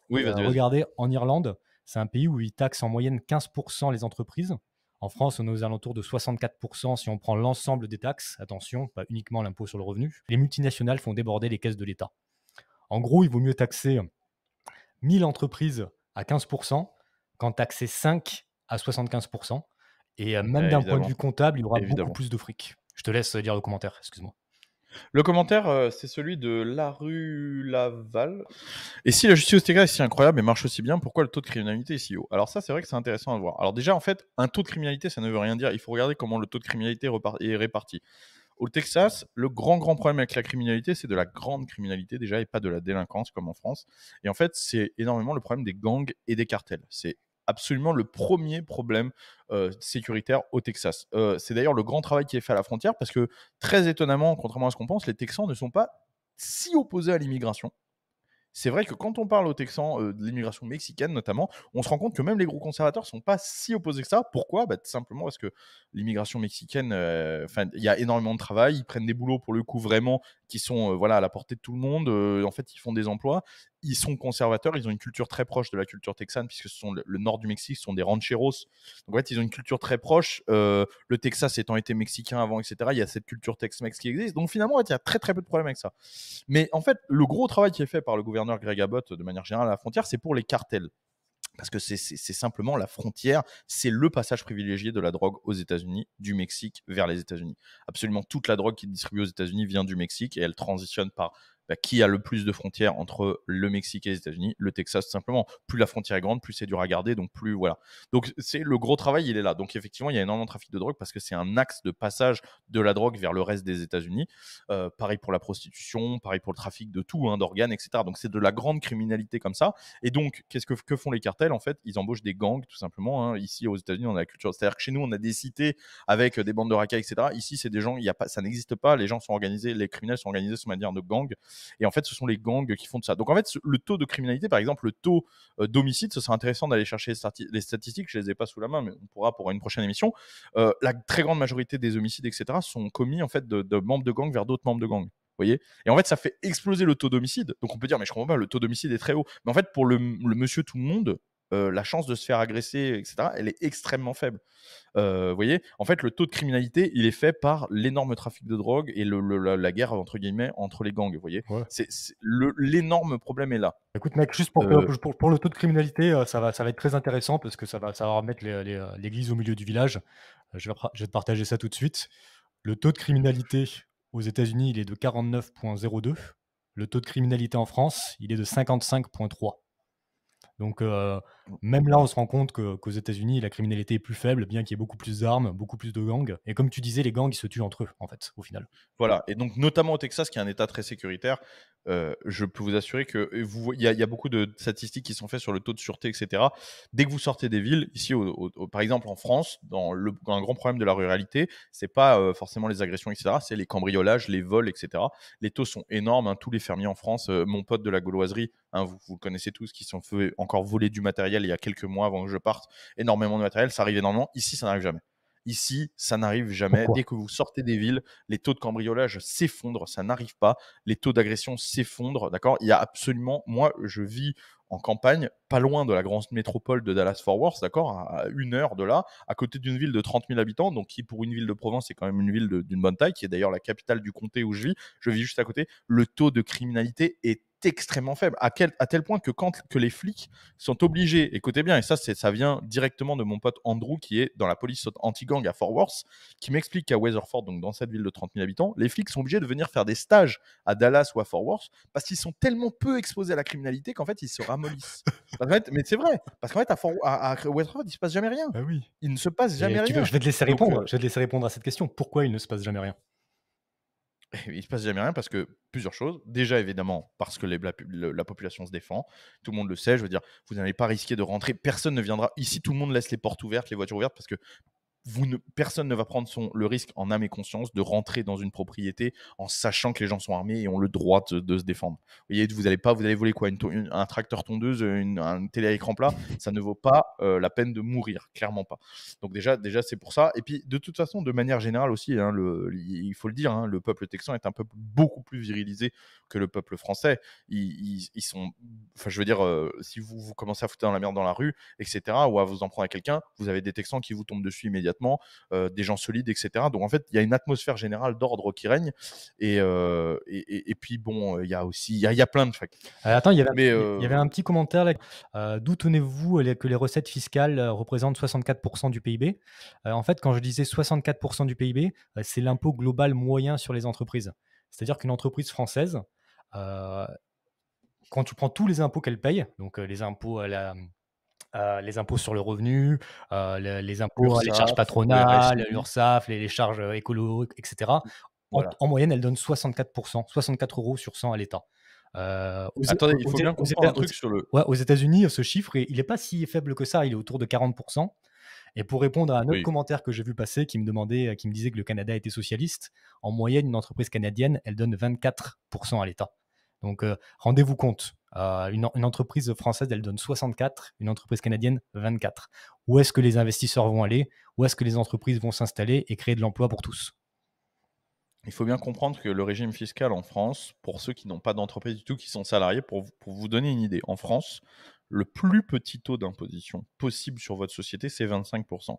Oui, vas-y, regardez, en Irlande, c'est un pays où ils taxent en moyenne 15% les entreprises. En France, on est aux alentours de 64% si on prend l'ensemble des taxes. Attention, pas uniquement l'impôt sur le revenu. Les multinationales font déborder les caisses de l'État. En gros, il vaut mieux taxer 1000 entreprises à 15% qu'en taxer 5 à 75%. Et euh, même d'un point de vue comptable, il y aura beaucoup plus de fric. Je te laisse euh, lire le commentaire, excuse-moi. Le commentaire, euh, c'est celui de la rue Laval. Et si la justice au est si incroyable et marche aussi bien, pourquoi le taux de criminalité est si haut Alors ça, c'est vrai que c'est intéressant à voir. Alors déjà, en fait, un taux de criminalité, ça ne veut rien dire. Il faut regarder comment le taux de criminalité est réparti. Au Texas, le grand, grand problème avec la criminalité, c'est de la grande criminalité déjà et pas de la délinquance comme en France. Et en fait, c'est énormément le problème des gangs et des cartels. C'est absolument le premier problème sécuritaire au Texas. c'est d'ailleurs le grand travail qui est fait à la frontière parce que très étonnamment, contrairement à ce qu'on pense, les Texans ne sont pas si opposés à l'immigration. C'est vrai que quand on parle aux Texans de l'immigration mexicaine notamment, on se rend compte que même les gros conservateurs ne sont pas si opposés que ça. Pourquoi bah, Simplement parce que l'immigration mexicaine, il y a énormément de travail, ils prennent des boulots pour le coup vraiment qui sont voilà à la portée de tout le monde. en fait, ils font des emplois ils sont conservateurs, ils ont une culture très proche de la culture texane, puisque ce sont le, nord du Mexique, ce sont des rancheros. Donc en fait, ils ont une culture très proche. Euh, le Texas étant été mexicain avant, etc., il y a cette culture Tex-Mex qui existe. Donc finalement, en fait, il y a très très peu de problèmes avec ça. Mais en fait, le gros travail qui est fait par le gouverneur Greg Abbott, de manière générale à la frontière, c'est pour les cartels parce que c'est simplement la frontière, c'est le passage privilégié de la drogue aux États-Unis, du Mexique vers les États-Unis. Absolument toute la drogue qui est distribuée aux États-Unis vient du Mexique et elle transitionne par bah, qui a le plus de frontières entre le Mexique et les États-Unis, le Texas tout simplement. Plus la frontière est grande, plus c'est dur à garder, donc plus voilà. Donc c'est le gros travail, il est là. Donc effectivement, il y a énormément de trafic de drogue parce que c'est un axe de passage de la drogue vers le reste des États-Unis. Euh, pareil pour la prostitution, pareil pour le trafic de tout, hein, d'organes, etc. Donc c'est de la grande criminalité comme ça. Et donc, qu'est-ce que, que font les cartels En fait, ils embauchent des gangs tout simplement. Hein. Ici aux États-Unis, on a la culture, c'est-à-dire que chez nous, on a des cités avec des bandes de racailles, etc. Ici, c'est des gens, il y a pas, ça n'existe pas. Les gens sont organisés, les criminels sont organisés sous manière de gangs. Et en fait, ce sont les gangs qui font de ça. Donc en fait, le taux de criminalité, par exemple, le taux euh, d'homicide, ce serait intéressant d'aller chercher les, statistiques. Je les ai pas sous la main, mais on pourra pour une prochaine émission. Euh, la très grande majorité des homicides, etc., sont commis en fait de, membres de gangs vers d'autres membres de gangs. Voyez et en fait, ça fait exploser le taux d'homicide. Donc on peut dire, mais je comprends pas, le taux d'homicide est très haut. Mais en fait, pour le monsieur tout le monde, euh, la chance de se faire agresser, etc., elle est extrêmement faible. Euh, vous voyez, en fait, le taux de criminalité, il est fait par l'énorme trafic de drogue et le, la, guerre, entre guillemets, entre les gangs. Vous voyez, c'est, l'énorme problème est là. Écoute, mec, juste pour, euh, pour, le taux de criminalité, ça va, ça va être très intéressant parce que ça va, ça va remettre l'église au milieu du village. Je vais, je vais te partager ça tout de suite. Le taux de criminalité aux États-Unis, il est de 49,02. Le taux de criminalité en France, il est de 55,3. Donc, même là, on se rend compte qu'aux États-Unis, la criminalité est plus faible, bien qu'il y ait beaucoup plus d'armes, beaucoup plus de gangs. Et comme tu disais, les gangs, ils se tuent entre eux, en fait, au final. Voilà. Et donc, notamment au Texas, qui est un État très sécuritaire, euh, je peux vous assurer que il y, a beaucoup de statistiques qui sont faites sur le taux de sûreté, etc. Dès que vous sortez des villes, ici, par exemple en France, dans, le, un grand problème de la ruralité, c'est pas euh, forcément les agressions, etc. C'est les cambriolages, les vols, etc. Les taux sont énormes. Hein. tous les fermiers en France, euh, mon pote de la Gauloiserie, hein, vous, le connaissez tous, qui sont fait encore voler du matériel il y a quelques mois avant que je parte, énormément de matériel, ça arrive énormément. Ici, ça n'arrive jamais. Ici, ça n'arrive jamais. Dès que vous sortez des villes, les taux de cambriolage s'effondrent, ça n'arrive pas. Les taux d'agression s'effondrent, d'accord Il y a absolument, moi, je vis en campagne, pas loin de la grande métropole de Dallas-Fort Worth, d'accord, à une heure de là, à côté d'une ville de 30 000 habitants, donc qui pour une ville de province est quand même une ville d'une bonne taille, qui est d'ailleurs la capitale du comté où je vis, je vis juste à côté, le taux de criminalité est extrêmement faible, à, quel, tel point que quand que les flics sont obligés, écoutez bien, et ça, ça vient directement de mon pote Andrew, qui est dans la police anti-gang à Fort Worth, qui m'explique qu'à Weatherford, donc dans cette ville de 30 000 habitants, les flics sont obligés de venir faire des stages à Dallas ou à Fort Worth parce qu'ils sont tellement peu exposés à la criminalité qu'en fait, ils se ramollissent. (laughs) en fait, mais c'est vrai, parce qu'en fait, à, Weatherford, il se passe jamais rien. Bah oui. Il ne se passe jamais rien. je, vais répondre, euh, je vais te laisser répondre à cette question. Pourquoi il ne se passe jamais rien (laughs) il ne se passe jamais rien parce que plusieurs choses. Déjà, évidemment, parce que la, population se défend. Tout le monde le sait. Je veux dire, vous n'allez pas risquer de rentrer. Personne ne viendra. Ici, tout le monde laisse les portes ouvertes, les voitures ouvertes parce que personne ne va prendre son, le risque en âme et conscience de rentrer dans une propriété en sachant que les gens sont armés et ont le droit de, se défendre. Vous voyez, vous allez pas, vous allez voler quoi Un tracteur tondeuse, un télé écran plat, ça ne vaut pas euh, la peine de mourir, clairement pas. Donc déjà, déjà c'est pour ça. Et puis de toute façon, de manière générale aussi, hein, il faut le dire, hein, le peuple texan est un peuple beaucoup plus virilisé que le peuple français. Ils, sont, enfin je veux dire, euh, si vous, vous commencez à foutre dans la merde dans la rue, etc., ou à vous en prendre à quelqu'un, vous avez des texans qui vous tombent dessus immédiatement euh, des gens solides, etc. Donc en fait, il y a une atmosphère générale d'ordre qui règne. Et, euh, et, puis bon, il y a aussi, il y, a plein de facteurs. attends, il y, avait, un euh, petit commentaire là. D'où tenez-vous que les recettes fiscales représentent 64% du PIB En fait, quand je disais 64% du PIB, c'est l'impôt global moyen sur les entreprises. C'est-à-dire qu'une entreprise française, quand tu prends tous les impôts qu'elle paye, donc les impôts à la, euh, les impôts sur le revenu, euh, les impôts, les charges patronales, l'URSSAF, les, charges euh, écologiques, etc. En, moyenne, elle donne 64%, 64 euros sur 100 à l'État. Attendez, il faut bien comprendre un truc sur le. Ouais, aux États-Unis, ce chiffre, il n'est pas si faible que ça, il est autour de 40%. Et pour répondre à un autre commentaire que j'ai vu passer qui me demandait, qui me disait que le Canada était socialiste, en moyenne, une entreprise canadienne, elle donne 24% à l'État. Donc, rendez-vous compte. Euh, une, entreprise française, elle donne 64, une entreprise canadienne 24. Où est-ce que les investisseurs vont aller Où est-ce que les entreprises vont s'installer et créer de l'emploi pour tous Il faut bien comprendre que le régime fiscal en France, pour ceux qui n'ont pas d'entreprise du tout, qui sont salariés, pour vous donner une idée, en France, le plus petit taux d'imposition possible sur votre société, c'est 25%.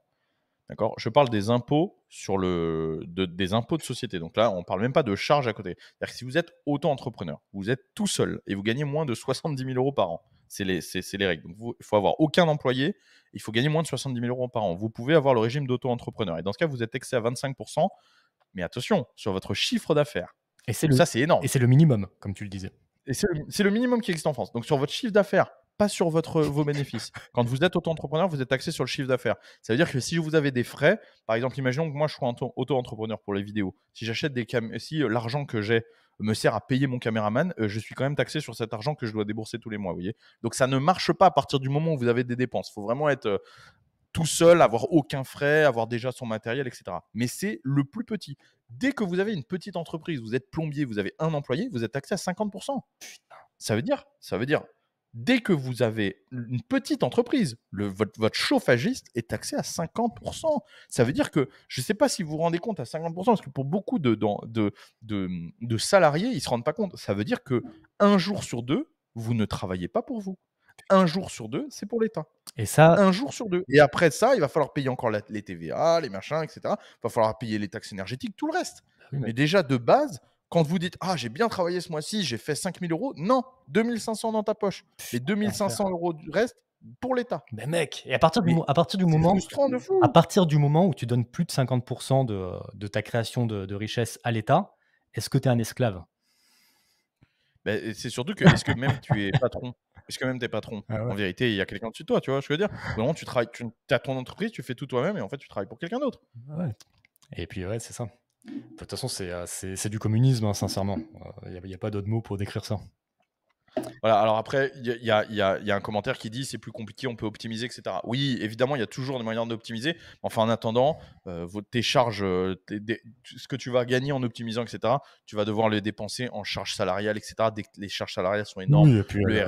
D'accord Je parle des impôts sur le, de, des impôts de société. Donc là, on ne parle même pas de charges à côté. C'est-à-dire que si vous êtes auto-entrepreneur, vous êtes tout seul et vous gagnez moins de 70 000 euros par an. C'est les, règles. Donc il faut avoir aucun employé, il faut gagner moins de 70 000 euros par an. Vous pouvez avoir le régime d'auto-entrepreneur. Et dans ce cas, vous êtes taxé à 25%, mais attention, sur votre chiffre d'affaires. Et c'est ça, c'est énorme. Et c'est le minimum, comme tu le disais. Et c'est le minimum qui existe en France. Donc sur votre chiffre d'affaires, pas sur votre, vos bénéfices. Quand vous êtes auto-entrepreneur, vous êtes taxé sur le chiffre d'affaires. Ça veut dire que si vous avez des frais, par exemple, imaginons que moi je sois auto-entrepreneur pour les vidéos. Si j'achète des si euh, l'argent que j'ai euh, me sert à payer mon caméraman, euh, je suis quand même taxé sur cet argent que je dois débourser tous les mois, vous voyez. Donc ça ne marche pas à partir du moment où vous avez des dépenses. Il faut vraiment être tout seul, avoir aucun frais, avoir déjà son matériel, etc. Mais c'est le plus petit. Dès que vous avez une petite entreprise, vous êtes plombier, vous avez un employé, vous êtes taxé à 50%. Putain. Ça veut dire, ça veut dire dès que vous avez une petite entreprise, le, votre, chauffagiste est taxé à 50%. Ça veut dire que, je ne sais pas si vous vous rendez compte à 50%, parce que pour beaucoup de, salariés, ils ne se rendent pas compte. Ça veut dire que un jour sur deux, vous ne travaillez pas pour vous. Un jour sur deux, c'est pour l'État. Et ça. Un jour sur deux. Et après ça, il va falloir payer encore les TVA, les machins, etc. Il va falloir payer les taxes énergétiques, tout le reste. Ah mais déjà, de base, quand vous dites Ah, j'ai bien travaillé ce mois-ci, j'ai fait 5000 euros, non, 2500 dans ta poche. Les 2500 euros du reste pour l'État. Mais mec, et à partir du, à partir du moment, à partir du moment où tu donnes plus de 50% de, ta création de, richesse à l'État, est-ce que tu es un esclave ben, c'est surtout que est-ce que même tu es patron Est-ce que même tu es ah En vérité, il y a quelqu'un dessus de toi, tu vois, je veux dire. vraiment tu travailles, tu as ton entreprise, tu fais tout toi-même et en fait, tu travailles pour quelqu'un d'autre. Et puis ouais, c'est ça. De toute façon, c'est euh, du communisme, hein, sincèrement. Il euh, n'y a, pas d'autre mot pour décrire ça. Voilà, alors après, il y, a, un commentaire qui dit c'est plus compliqué, on peut optimiser, etc. Oui, évidemment, il y a toujours des moyens d'optimiser. Enfin, en attendant, euh, tes charges, ce que tu vas gagner en optimisant, etc., tu vas devoir les dépenser en charges salariales, etc. les charges salariales sont énormes, le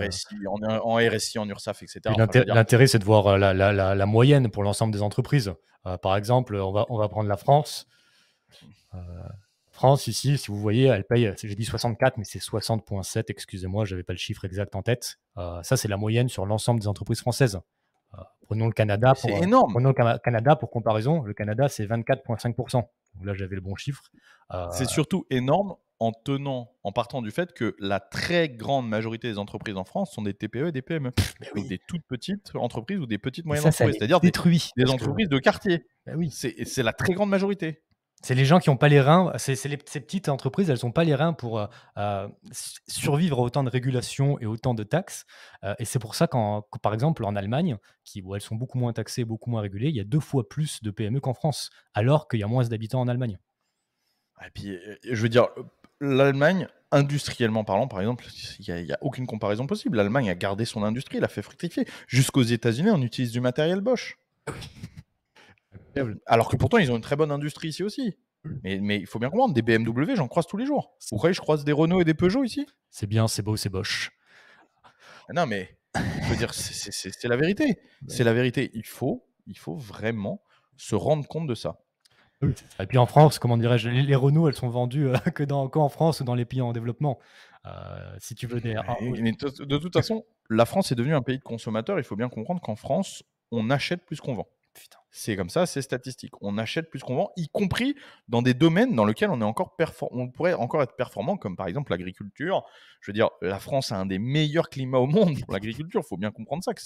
en, RSI, en URSAF, etc. L'intérêt, c'est de voir la, moyenne pour l'ensemble des entreprises. par exemple, on va prendre la France. Euh, France, ici, si vous voyez, elle paye, j'ai dit 64, mais c'est 60,7, excusez-moi, je n'avais pas le chiffre exact en tête. Euh, ça, c'est la moyenne sur l'ensemble des entreprises françaises. Euh, prenons le Canada. Pour, c'est énorme. Prenons le Canada pour comparaison. Le Canada, c'est 24,5%. là, j'avais le bon chiffre. c'est surtout énorme en tenant, en partant du fait que la très grande majorité des entreprises en France sont des TPE et des PME, des toutes petites entreprises ou des petites moyennes entreprises, c'est-à-dire des, entreprises de quartier. Bah oui. c'est la très grande majorité. C'est les gens qui n'ont pas les reins, c'est, les, ces petites entreprises, elles n'ont pas les reins pour euh, euh, survivre à autant de régulations et autant de taxes. Euh, et c'est pour ça qu'en, par exemple, en Allemagne, qui, où elles sont beaucoup moins taxées, beaucoup moins régulées, il y a deux fois plus de PME qu'en France, alors qu'il y a moins d'habitants en Allemagne. Et puis, je veux dire, l'Allemagne, industriellement parlant, par exemple, il n'y a, aucune comparaison possible. L'Allemagne a gardé son industrie, elle a fait fructifier. Jusqu'aux États-Unis, on utilise du matériel Bosch. Ah alors que pourtant, ils ont une très bonne industrie ici aussi. Mais, il faut bien comprendre, des BMW, j'en croise tous les jours. Vous je croise des Renault et des Peugeot ici C'est bien, c'est beau, c'est boche. Ah non, mais je veux dire, c'est la vérité. (laughs) C'est la vérité. Il faut, il faut vraiment se rendre compte de ça. Et puis en France, comment dirais-je, les, Renault, elles sont vendues euh, que dans, en France ou dans les pays en développement. Euh, si tu veux dire de toute façon, la France est devenue un pays de consommateurs. Il faut bien comprendre qu'en France, on achète plus qu'on vend. C'est comme ça, c'est statistique. On achète plus qu'on vend, y compris dans des domaines dans lesquels on, est encore on pourrait encore être performant, comme par exemple l'agriculture. Je veux dire, la France a un des meilleurs climats au monde pour l'agriculture. Il faut bien comprendre ça, que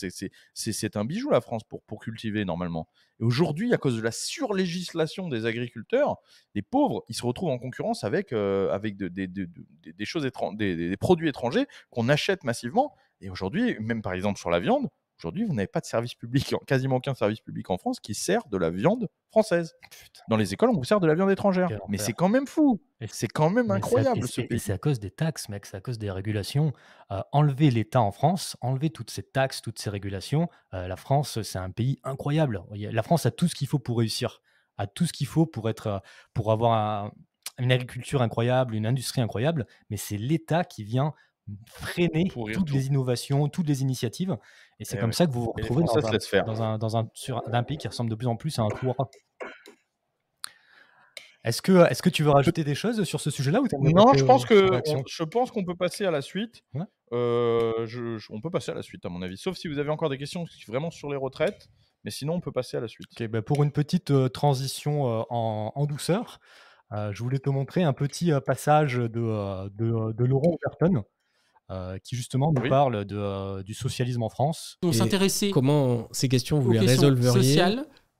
c'est un bijou la France pour, cultiver normalement. Et aujourd'hui, à cause de la surlégislation des agriculteurs, les pauvres, ils se retrouvent en concurrence avec, euh, des, choses des produits étrangers qu'on achète massivement. Et aujourd'hui, même par exemple sur la viande, Aujourd'hui, vous n'avez pas de service public, (laughs) quasiment aucun service public en France qui sert de la viande française. Dans les écoles, on vous sert de la viande étrangère. mais c'est quand même fou. C'est quand même incroyable ce pays. C'est à cause des taxes, mec, c'est à cause des régulations. Euh, enlever l'État en France, enlever toutes ces taxes, toutes ces régulations, euh, la France, c'est un pays incroyable. La France a tout ce qu'il faut pour réussir, a tout ce qu'il faut pour, être, euh, pour avoir une agriculture incroyable, une industrie incroyable, mais c'est l'État qui vient freiner toutes les innovations, toutes les initiatives. Et c'est eh comme ça que vous vous retrouvez dans un, dans, un, sur un pays qui ressemble de plus en plus à un tour. Est-ce que, est que tu veux rajouter des choses sur ce sujet-là Non, je pense, que, euh, je pense qu'on peut passer à la suite. Euh, on peut passer à la suite, à mon avis. Sauf si vous avez encore des questions vraiment sur les retraites. Mais sinon, on peut passer à la suite. Bah, pour une petite euh, transition en, douceur, je voulais te montrer un petit passage de, de, Laurent Overton euh, qui justement nous parle de, euh, du socialisme en France. comment ces questions vous les résolveriez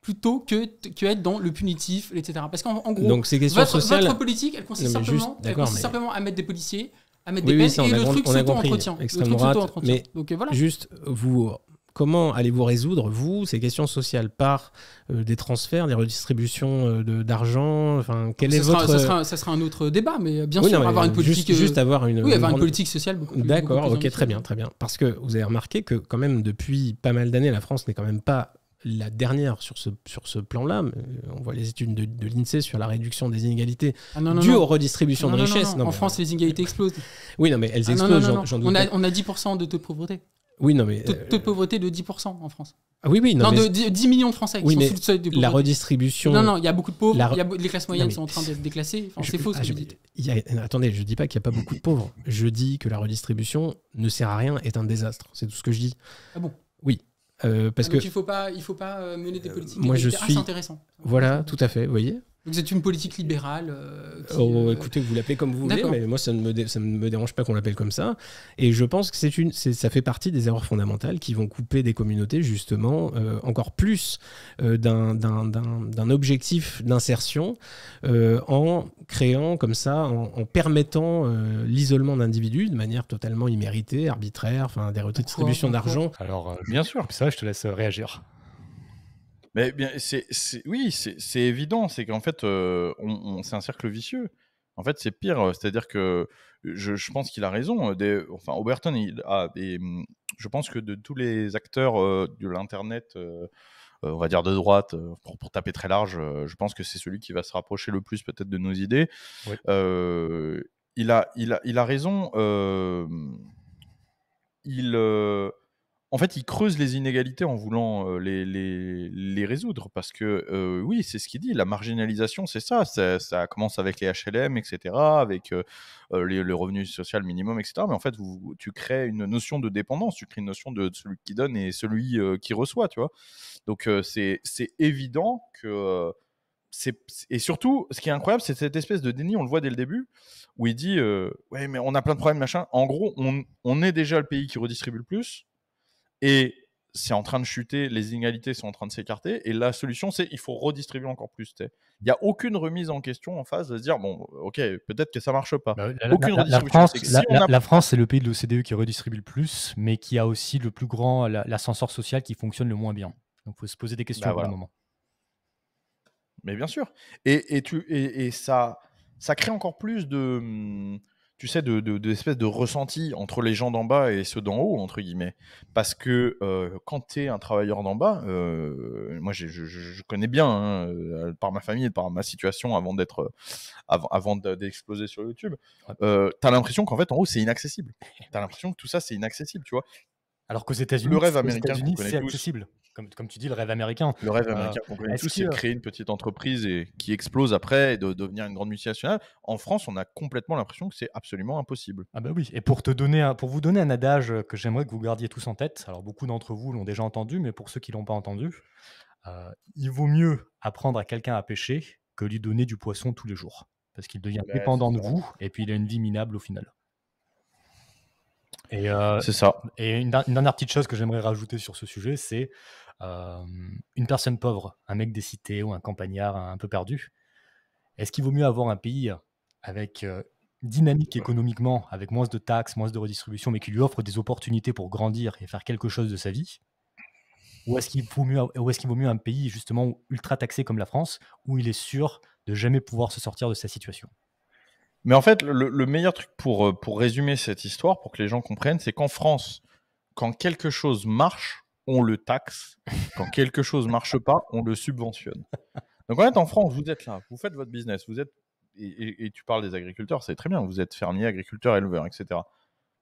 plutôt que, que dans le punitif, etc. Parce qu'en gros, Donc, ces questions votre, sociales... politique, elle consiste, simplement, à mettre des policiers, à mettre des oui, et le, truc c'est tout entretien. le truc entretien Donc, euh, voilà. juste, vous Comment allez-vous résoudre, vous, ces questions sociales par euh, des transferts, des redistributions euh, d'argent enfin, quel votre... ça, sera, un autre débat, mais euh, bien sûr, avoir une politique... Juste, avoir une, oui, avoir une politique sociale D'accord, ok, très bien, très bien. Parce que vous avez remarqué que quand même, depuis pas mal d'années, la France n'est quand même pas la dernière sur ce, sur ce plan-là. On voit les études de, l'INSEE sur la réduction des inégalités ah, dues aux redistributions ah, de richesses. en France, les inégalités explosent. Oui, non, mais elles ah, explosent, On a, on a 10% de taux de pauvreté. Oui, non, mais. Taux, de euh, pauvreté de 10% en France. Ah oui, oui, non. non de 10 millions de Français qui sont sous le seuil de pauvreté. La redistribution. Non, non, il y a beaucoup de pauvres, y a... les classes moyennes sont en train d'être déclassées. c'est faux ce ah, que vous dites. Attendez, je dis pas qu'il n'y a pas beaucoup de pauvres. Je dis que la redistribution ne sert à rien, est un désastre. C'est tout ce que je dis. Ah bon Oui. Euh, parce ah, que... il ne faut pas, il faut pas euh, mener des politiques. moi, je ah, suis. Voilà, tout à fait, vous voyez. C'est une politique libérale euh, oh, euh, Écoutez, vous l'appelez comme vous voulez, mais moi, ça ne me, ne me dérange pas qu'on l'appelle comme ça. Et je pense que une, ça fait partie des erreurs fondamentales qui vont couper des communautés, justement, euh, encore plus d'un objectif d'insertion en créant comme ça, en, en permettant l'isolement d'individus de manière totalement imméritée, arbitraire, enfin, des redistributions d'argent. Alors, bien sûr, ça, je te laisse réagir. Mais bien, c'est, oui, c'est évident. C'est qu'en fait, on, c'est un cercle vicieux. En fait, c'est pire. C'est-à-dire que je, pense qu'il a raison. Des, enfin, Oberton, il a, mmh, je pense que de tous les acteurs de l'Internet, on va dire de droite, pour, taper très large, je pense que c'est celui qui va se rapprocher le plus peut-être de nos idées. il, a, il, a, il a raison. il en fait, il creuse les inégalités en voulant euh, les, résoudre. Parce que, euh, oui, c'est ce qu'il dit, la marginalisation, c'est ça, ça, commence avec les HLM, etc., avec euh, le revenu social minimum, etc. Mais en fait, tu crées une notion de dépendance, tu crées une notion de, celui qui donne et celui qui reçoit, tu vois. Donc, c'est évident que. et surtout, ce qui est incroyable, c'est cette espèce de déni, on le voit dès le début, où il dit Ouais, mais on a plein de problèmes, machin. En gros, on, on est déjà le pays qui redistribue le plus et c'est en train de chuter, les inégalités sont en train de s'écarter. Et la solution, c'est il faut redistribuer encore plus. Il n'y a aucune remise en question en phase de se dire bon, ok, peut-être que ça ne marche pas. la, France, c'est le pays de l'OCDE qui redistribue le plus, mais qui a aussi le plus grand l'ascenseur social qui fonctionne le moins bien. Donc, il faut se poser des questions à pour le moment. Mais bien sûr. Et, tu, et, ça, ça crée encore plus de. Hum, tu sais, de, de, de, ressenti entre les gens d'en bas et ceux d'en haut, entre guillemets. Parce que euh, quand tu es un travailleur d'en bas, euh, moi je, connais bien, hein, euh, par ma famille et par ma situation avant d'être avant, d'exploser sur YouTube, tu as l'impression qu'en fait en haut c'est inaccessible. Tu as l'impression que tout ça c'est inaccessible, tu vois. Alors qu'aux États-Unis, le rêve américain, c'est accessible. Comme, tu dis, le rêve américain. Le rêve euh, américain c'est de créer une petite entreprise et, qui explose après et de, devenir une grande multinationale. En France, on a complètement l'impression que c'est absolument impossible. Ah bah oui, et pour, te donner pour vous donner un adage que j'aimerais que vous gardiez tous en tête, alors beaucoup d'entre vous l'ont déjà entendu, mais pour ceux qui ne l'ont pas entendu, euh, il vaut mieux apprendre à quelqu'un à pêcher que lui donner du poisson tous les jours. Parce qu'il devient bah, dépendant de vous et puis il a une vie minable au final. Et, euh, c'est Et une, dernière petite chose que j'aimerais rajouter sur ce sujet, c'est euh, une personne pauvre, un mec des cités ou un campagnard un peu perdu, est-ce qu'il vaut mieux avoir un pays avec euh, dynamique économiquement, avec moins de taxes, moins de redistribution, mais qui lui offre des opportunités pour grandir et faire quelque chose de sa vie Ou est-ce qu'il vaut, vaut, mieux un pays justement ultra taxé comme la France, où il est sûr de jamais pouvoir se sortir de sa situation mais en fait, le, meilleur truc pour, euh, pour résumer cette histoire, pour que les gens comprennent, c'est qu'en France, quand quelque chose marche, on le taxe. Quand quelque chose marche pas, on le subventionne. Donc en fait, en France, vous êtes là, vous faites votre business, vous êtes et, tu parles des agriculteurs, c'est très bien, vous êtes fermier, agriculteur, éleveur, etc.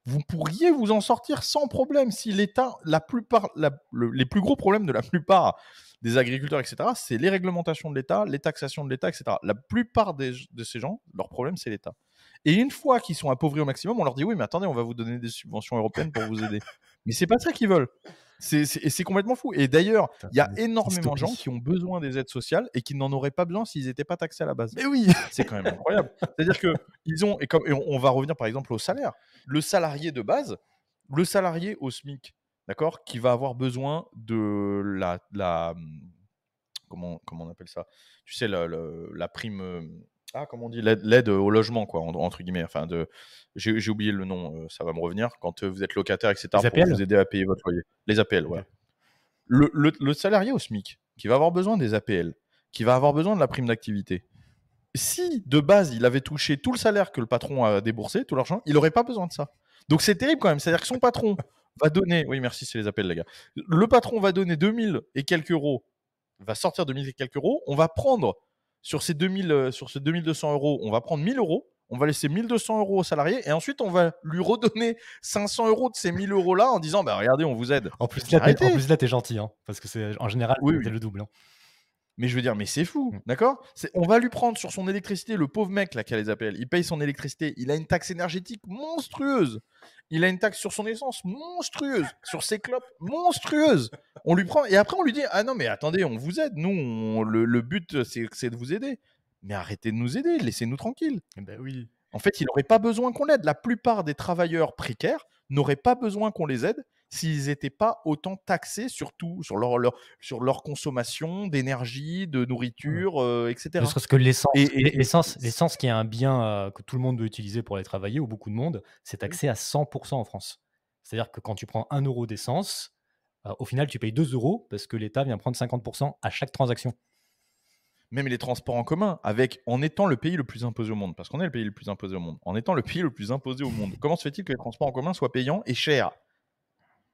Vous pourriez vous en sortir sans problème si l'État, la plupart, les plus gros problèmes de la plupart des agriculteurs, etc., c'est les réglementations de l'État, les taxations de l'État, etc. La plupart de ces gens, leur problème, c'est l'État. Et une fois qu'ils sont appauvris au maximum, on leur dit oui, mais attendez, on va vous donner des subventions européennes pour vous aider. (laughs) mais c'est pas ça qu'ils veulent. C'est complètement fou. Et d'ailleurs, il y a énormément de gens qui ont besoin des aides sociales et qui n'en auraient pas besoin s'ils n'étaient pas taxés à la base. Mais oui (laughs) C'est quand même incroyable. C'est-à-dire que ils ont, et, comme, on va revenir par exemple au salaire. Le salarié de base, le salarié au SMIC, d'accord, qui va avoir besoin de la, la mmh, comment, comment on appelle ça Tu sais, la, prime mmh, ah, comment on dit, l'aide au logement, quoi, entre guillemets. Enfin, de, j'ai oublié le nom, euh, ça va me revenir. Quand euh, vous êtes locataire, etc., pour vous aider à payer votre loyer. Les APL, ouais. Le, le, salarié au SMIC, qui va avoir besoin des APL, qui va avoir besoin de la prime d'activité, si de base il avait touché tout le salaire que le patron a déboursé, tout l'argent, il n'aurait pas besoin de ça. Donc c'est terrible quand même. C'est-à-dire que son patron, va donner, oui merci, c'est les appels les gars, le patron va donner 2000 et quelques euros, va sortir 2000 et quelques euros, on va prendre sur ces 2000, euh, sur ces 2200 euros, on va prendre 1000 euros, on va laisser 1200 euros au salarié et ensuite on va lui redonner 500 euros de ces 1000 euros là en disant bah regardez on vous aide. En plus là, t'es gentil hein, parce que c'est en général oui, le double. Hein. Mais je veux dire, mais c'est fou, mm. d'accord On va lui prendre sur son électricité, le pauvre mec là qui a les appels, il paye son électricité, il a une taxe énergétique monstrueuse, il a une taxe sur son essence monstrueuse, sur ses clopes monstrueuse. On lui prend, et après on lui dit, ah non mais attendez, on vous aide, nous, le, but c'est de vous aider. Mais arrêtez de nous aider, laissez-nous tranquilles. Eh ben oui. En fait, il n'aurait pas besoin qu'on l'aide. La plupart des travailleurs précaires n'auraient pas besoin qu'on les aide s'ils n'étaient pas autant taxés surtout sur leur, sur leur consommation d'énergie, de nourriture, etc. Parce que l'essence, l'essence, qui est un bien que tout le monde doit utiliser pour aller travailler, ou beaucoup de monde, c'est taxé à 100% en France. C'est-à-dire que quand tu prends 1 euro d'essence, au final, tu payes 2 euros parce que l'État vient prendre 50% à chaque transaction même les transports en commun, avec en étant le pays le plus imposé au monde, parce qu'on est le pays le plus imposé au monde, en étant le pays le plus imposé au monde, comment se fait-il que les transports en commun soient payants et chers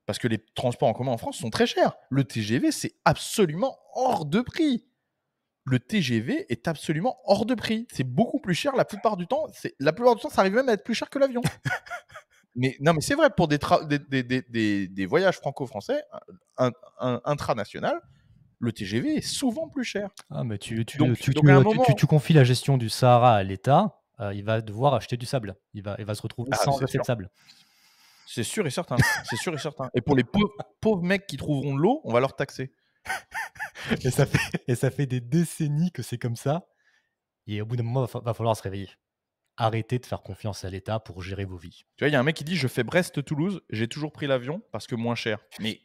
parce que les transports en commun en France sont très chers. Le TGV, c'est absolument hors de prix. Le TGV est absolument hors de prix. C'est beaucoup plus cher la plupart du temps. La plupart du temps, ça arrive même à être plus cher que l'avion. (laughs) mais non, mais c'est vrai, pour des, voyages franco-français intranational, le TGV est souvent plus cher. Ah, mais tu, confies la gestion du Sahara à l'État, euh, il va devoir acheter du sable. Il va, se retrouver ah, sans acheter de sable. C'est sûr et certain. (laughs) C'est sûr et certain. Et pour les pauvres, mecs qui trouveront l'eau, on va leur taxer. et, ça fait, des décennies que c'est comme ça. Et au bout d'un moment, il va, falloir se réveiller. Arrêtez de faire confiance à l'État pour gérer vos vies. Tu vois, il y a un mec qui dit Je fais Brest-Toulouse, j'ai toujours pris l'avion parce que moins cher. Mais.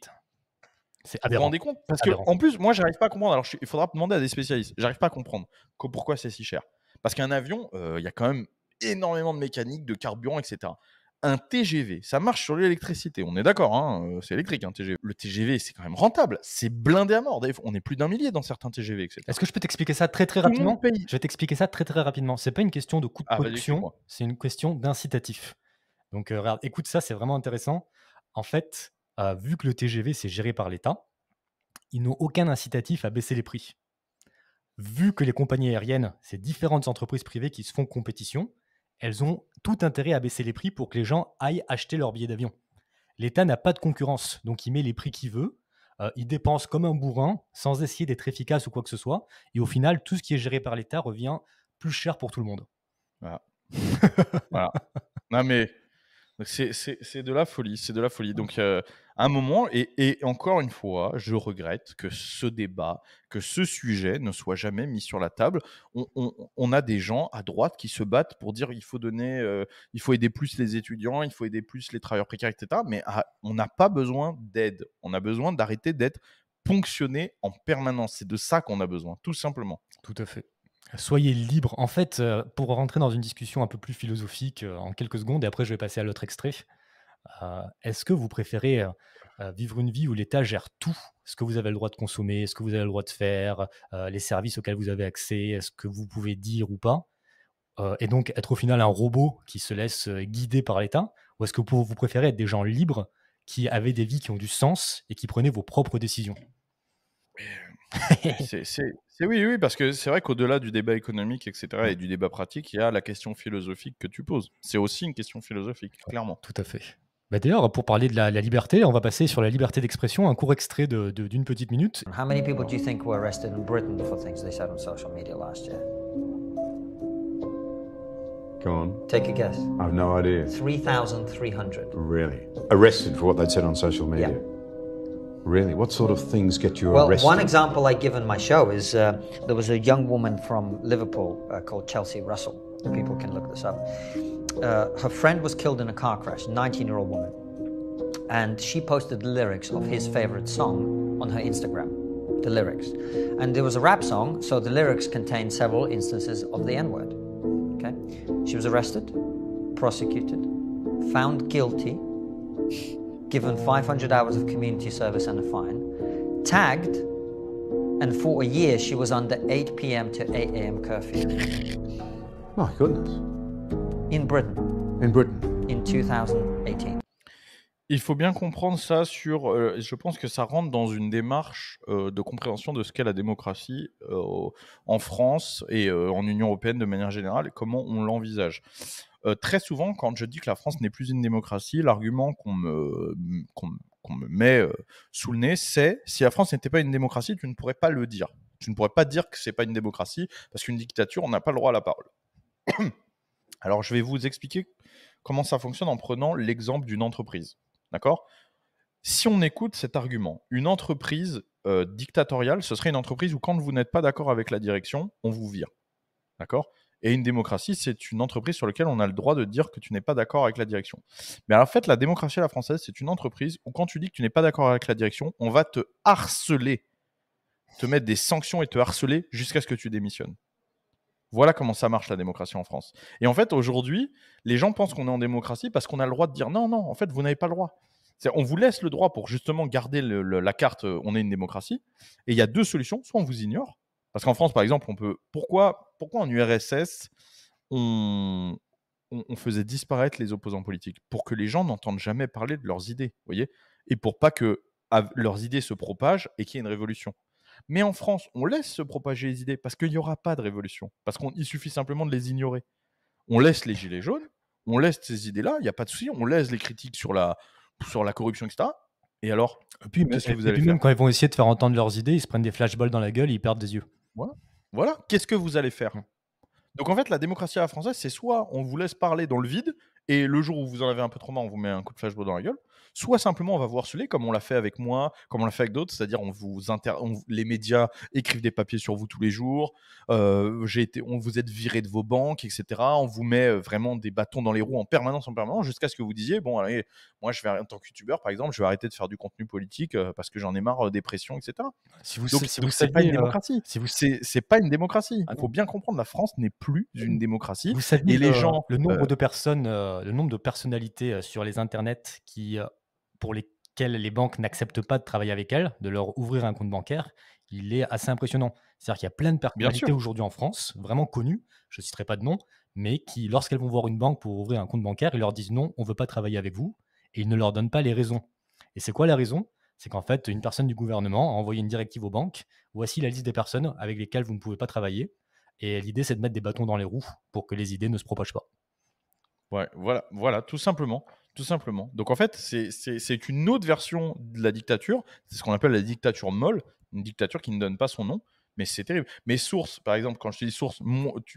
C'est vous vous rendez compte Parce que, en plus, moi, j'arrive pas à comprendre. Alors, il faudra demander à des spécialistes. J'arrive pas à comprendre pourquoi c'est si cher. Parce qu'un avion, euh, il y a quand même énormément de mécanique, de carburant, etc un TGV, ça marche sur l'électricité, on est d'accord, hein, euh, c'est électrique un TGV. Le TGV, c'est quand même rentable, c'est blindé à mort. On est plus d'un millier dans certains TGV, Est-ce que je peux t'expliquer ça très très rapidement Je vais t'expliquer ça très très rapidement. C'est pas une question de coût de ah, production, c'est une question d'incitatif. Donc euh, écoute ça, c'est vraiment intéressant. En fait, euh, vu que le TGV c'est géré par l'État, ils n'ont aucun incitatif à baisser les prix. Vu que les compagnies aériennes, c'est différentes entreprises privées qui se font compétition, elles ont tout intérêt à baisser les prix pour que les gens aillent acheter leurs billets d'avion. L'État n'a pas de concurrence, donc il met les prix qu'il veut, euh, il dépense comme un bourrin, sans essayer d'être efficace ou quoi que ce soit, et au final, tout ce qui est géré par l'État revient plus cher pour tout le monde. Voilà. (laughs) voilà. Non mais c'est de la folie, c'est de la folie. Donc, euh, à un moment, et, encore une fois, je regrette que ce débat, que ce sujet ne soit jamais mis sur la table. On, a des gens à droite qui se battent pour dire qu'il faut donner, euh, il faut aider plus les étudiants, il faut aider plus les travailleurs précaires, etc. Mais on n'a pas besoin d'aide. On a besoin d'arrêter d'être ponctionné en permanence. C'est de ça qu'on a besoin, tout simplement. Tout à fait. Soyez libre. En fait, euh, pour rentrer dans une discussion un peu plus philosophique euh, en quelques secondes, et après je vais passer à l'autre extrait, euh, est-ce que vous préférez vivre une vie où l'État gère tout Ce que vous avez le droit de consommer, ce que vous avez le droit de faire, les services auxquels vous avez accès, est ce que vous pouvez dire ou pas Et donc être au final un robot qui se laisse guider par l'État Ou est-ce que vous préférez être des gens libres qui avaient des vies qui ont du sens et qui prenaient vos propres décisions c'est, oui, oui, parce que c'est vrai qu'au-delà du débat économique, etc., et du débat pratique, il y a la question philosophique que tu poses. C'est aussi une question philosophique, clairement. Tout à fait. Bah, d'ailleurs, pour parler de la, liberté, on va passer sur la liberté d'expression, un court extrait de, d'une petite minute. How many people do you think were arrested in Britain for things they said on social media last year? Go on. Take a guess. have no idea. 3,300. Really? Arrested for what they said on social media? Really? What sort of things get you well, arrested? Well, one example I give in my show is uh, there was a young woman from Liverpool uh, called Chelsea Russell. People can look this up. Uh, her friend was killed in a car crash, 19 year old woman. And she posted the lyrics of his favorite song on her Instagram. The lyrics. And there was a rap song, so the lyrics contained several instances of the N word. Okay? She was arrested, prosecuted, found guilty. given 500 hours of community service and a fine, tagged, and for a year she was under 8 p.m. to 8 a.m. curfew. My goodness. In Britain. In Britain. In 2018. Il faut bien comprendre ça sur. Euh, je pense que ça rentre dans une démarche euh, de compréhension de ce qu'est la démocratie euh, en France et en Union européenne de manière générale, et comment on l'envisage. Euh, très souvent, quand je dis que la France n'est plus une démocratie, l'argument qu'on me, met euh, sous le nez, c'est si la France n'était pas une démocratie, tu ne pourrais pas le dire. Tu ne pourrais pas dire que ce n'est pas une démocratie, parce qu'une dictature, on n'a pas le droit à la parole. (coughs) Alors, je vais vous expliquer comment ça fonctionne en prenant l'exemple d'une entreprise. D'accord Si on écoute cet argument, une entreprise euh, dictatoriale, ce serait une entreprise où quand vous n'êtes pas d'accord avec la direction, on vous vire. D'accord et une démocratie, c'est une entreprise sur laquelle on a le droit de dire que tu n'es pas d'accord avec la direction. Mais en fait, la démocratie à la française, c'est une entreprise où quand tu dis que tu n'es pas d'accord avec la direction, on va te harceler, te mettre des sanctions et te harceler jusqu'à ce que tu démissionnes. Voilà comment ça marche la démocratie en France. Et en fait, aujourd'hui, les gens pensent qu'on est en démocratie parce qu'on a le droit de dire non, non, en fait, vous n'avez pas le droit. On vous laisse le droit pour justement garder la carte euh, on est une démocratie. Et il y a deux solutions. Soit on vous ignore, parce qu'en France, par exemple, on peut. Pourquoi pourquoi en URSS, on, faisait disparaître les opposants politiques Pour que les gens n'entendent jamais parler de leurs idées, voyez Et pour pas que leurs idées se propagent et qu'il y ait une révolution. Mais en France, on laisse se propager les idées parce qu'il n'y aura pas de révolution, parce qu'il suffit simplement de les ignorer. On laisse les gilets jaunes, on laisse ces idées-là, il n'y a pas de souci, on laisse les critiques sur la, sur la corruption, etc. Et alors, puis, même quand ils vont essayer de faire entendre leurs idées, ils se prennent des flashballs dans la gueule, ils perdent des yeux. Voilà. Voilà, qu'est-ce que vous allez faire Donc en fait, la démocratie à la française, c'est soit on vous laisse parler dans le vide, et le jour où vous en avez un peu trop marre, on vous met un coup de flashball dans la gueule, soit simplement on va vous harceler comme on l'a fait avec moi, comme on l'a fait avec d'autres, c'est-à-dire on vous les médias écrivent des papiers sur vous tous les jours, euh, j'ai été, on vous êtes viré de vos banques, etc. On vous met euh, vraiment des bâtons dans les roues en permanence, en permanence, jusqu'à ce que vous disiez bon allez, moi je vais en tant que youtubeur par exemple, je vais arrêter de faire du contenu politique euh, parce que j'en ai marre des pressions, etc. Si vous, donc, pas une démocratie. Si vous c'est pas une démocratie. Il ah faut bien comprendre, la France n'est plus une démocratie. Vous savez et les gens, le nombre de personnes, le nombre de personnalités sur les internets qui pour lesquelles les banques n'acceptent pas de travailler avec elles, de leur ouvrir un compte bancaire, il est assez impressionnant. C'est-à-dire qu'il y a plein de personnalités aujourd'hui en France, vraiment connues, je ne citerai pas de nom, mais qui, lorsqu'elles vont voir une banque pour ouvrir un compte bancaire, ils leur disent non, on ne veut pas travailler avec vous, et ils ne leur donnent pas les raisons. Et c'est quoi la raison c'est qu'en fait, une personne du gouvernement a envoyé une directive aux banques. Voici la liste des personnes avec lesquelles vous ne pouvez pas travailler. Et l'idée, c'est de mettre des bâtons dans les roues pour que les idées ne se propagent pas. Ouais, voilà, voilà, tout simplement. Tout simplement. Donc en fait, c'est une autre version de la dictature. C'est ce qu'on appelle la dictature molle, une dictature qui ne donne pas son nom. Mais c'est terrible. Mes sources, par exemple, quand je dis sources,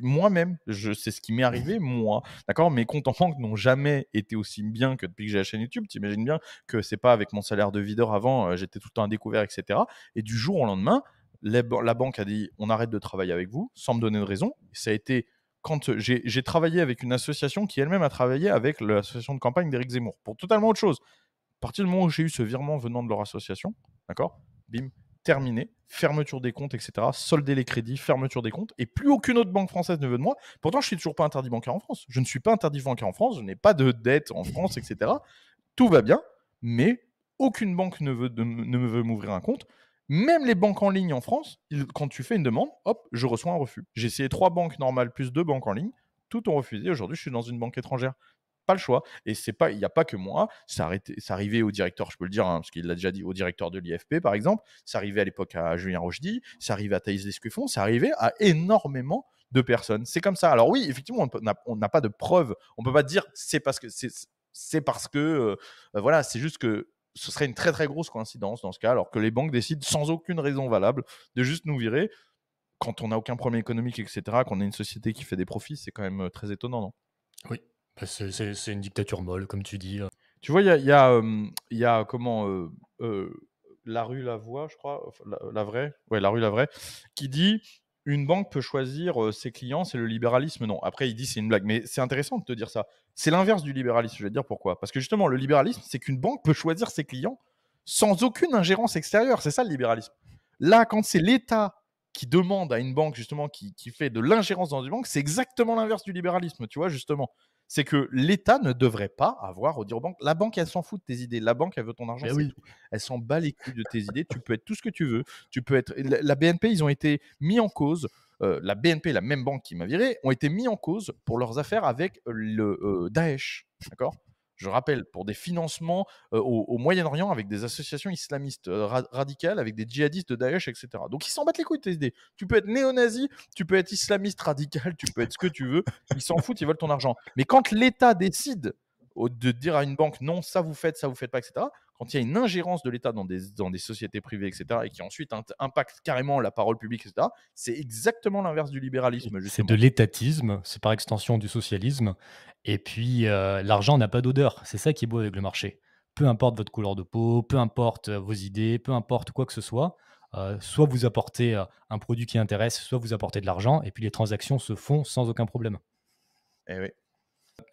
moi-même, je c'est ce qui m'est arrivé, moi. D'accord Mes comptes en banque n'ont jamais été aussi bien que depuis que j'ai la chaîne YouTube. Tu T'imagines bien que c'est pas avec mon salaire de videur avant, euh, j'étais tout le temps à découvert, etc. Et du jour au lendemain, la banque a dit on arrête de travailler avec vous, sans me donner de raison. Ça a été quand euh, j'ai travaillé avec une association qui elle-même a travaillé avec l'association de campagne d'Éric Zemmour pour totalement autre chose. À partir du moment où j'ai eu ce virement venant de leur association, d'accord Bim, terminé, fermeture des comptes, etc. Solder les crédits, fermeture des comptes, et plus aucune autre banque française ne veut de moi. Pourtant, je suis toujours pas interdit bancaire en France. Je ne suis pas interdit bancaire en France, je n'ai pas de dette en France, etc. Tout va bien, mais aucune banque ne, veut ne veut m'ouvrir un compte. Même les banques en ligne en France, quand tu fais une demande, hop, je reçois un refus. J'ai essayé trois banques normales plus deux banques en ligne, toutes ont refusé. Aujourd'hui, je suis dans une banque étrangère. Pas le choix. Et c'est pas, il n'y a pas que moi. Ça arrivait au directeur, je peux le dire, hein, parce qu'il l'a déjà dit, au directeur de l'IFP, par exemple. Ça arrivait à l'époque à Julien Rochdy. Ça arrivait à Thaïs Lescuffon. Ça arrivait à énormément de personnes. C'est comme ça. Alors oui, effectivement, on n'a pas de preuve. On ne peut pas dire c'est parce que c'est parce que euh, voilà, c'est juste que ce serait une très très grosse coïncidence dans ce cas, alors que les banques décident sans aucune raison valable de juste nous virer quand on n'a aucun problème économique, etc., qu'on est une société qui fait des profits, c'est quand même euh, très étonnant, non Oui, bah, c'est une dictature molle, comme tu dis. Tu vois, il y a, y, euh, y a, comment euh, la rue La Voix, je crois, la, vraie, ouais, la rue La Vraie, qui dit une banque peut choisir ses clients, c'est le libéralisme. Non, après, il dit c'est une blague, mais c'est intéressant de te dire ça. C'est l'inverse du libéralisme, je vais dire pourquoi. Parce que justement, le libéralisme, c'est qu'une banque peut choisir ses clients sans aucune ingérence extérieure. C'est ça le libéralisme. Là, quand c'est l'État qui demande à une banque, justement, qui, qui fait de l'ingérence dans une banque, c'est exactement l'inverse du libéralisme, tu vois, justement c'est que l'État ne devrait pas avoir au dire aux banques. La banque, elle s'en fout de tes idées. La banque, elle veut ton argent. Ben elle s'en bat les couilles de tes idées. Tu peux être tout ce que tu veux. Tu peux être. La BNP, ils ont été mis en cause. Euh, la BNP, la même banque qui m'a viré, ont été mis en cause pour leurs affaires avec le euh, Daesh. D'accord je rappelle, pour des financements au, Moyen-Orient avec des associations islamistes radicales, avec des djihadistes de Daesh, etc. Donc ils s'en battent les couilles, idées. Tu peux être néo-nazi, tu peux être islamiste radical, tu peux être ce que tu veux. Ils s'en foutent, ils veulent ton argent. Mais quand l'État décide de dire à une banque non, ça vous faites, ça vous faites pas, etc., quand il y a une ingérence de l'État dans des, dans des sociétés privées, etc., et qui ensuite impacte carrément la parole publique, etc., c'est exactement l'inverse du libéralisme. C'est de l'étatisme, c'est par extension du socialisme. Et puis, euh, l'argent n'a pas d'odeur. C'est ça qui est beau avec le marché. Peu importe votre couleur de peau, peu importe euh, vos idées, peu importe quoi que ce soit, euh, soit vous apportez un produit qui intéresse, soit vous apportez de l'argent, et puis les transactions se font sans aucun problème. Eh oui.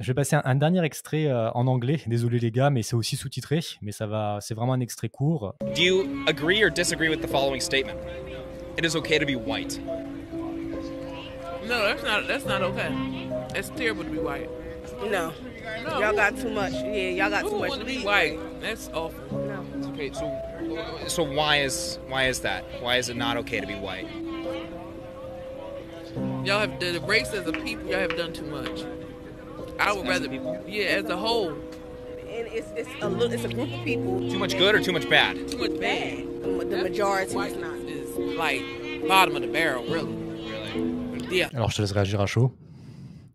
Je vais passer un, dernier extrait euh, en anglais. Désolé les gars, mais c'est aussi sous-titré, mais ça va, c'est vraiment un extrait court. Do you agree or disagree with the following statement? It is okay to be white. No, that's not that's not okay. It's terrible to be white. No. no. Y'all got too much. Yeah, y'all got too much to be white. That's awful. No. Okay, so so why is why is that? Why is it not okay to be white? Y'all have the race as a people. Y'all have done too much. I would rather, people? yeah, as a whole. And it's, it's a little, it's a group of people. Too much good or too much bad? Too much bad. The, the majority is not. Is like bottom of the barrel, really. Really? Yeah. Alors je te laisse réagir à chaud.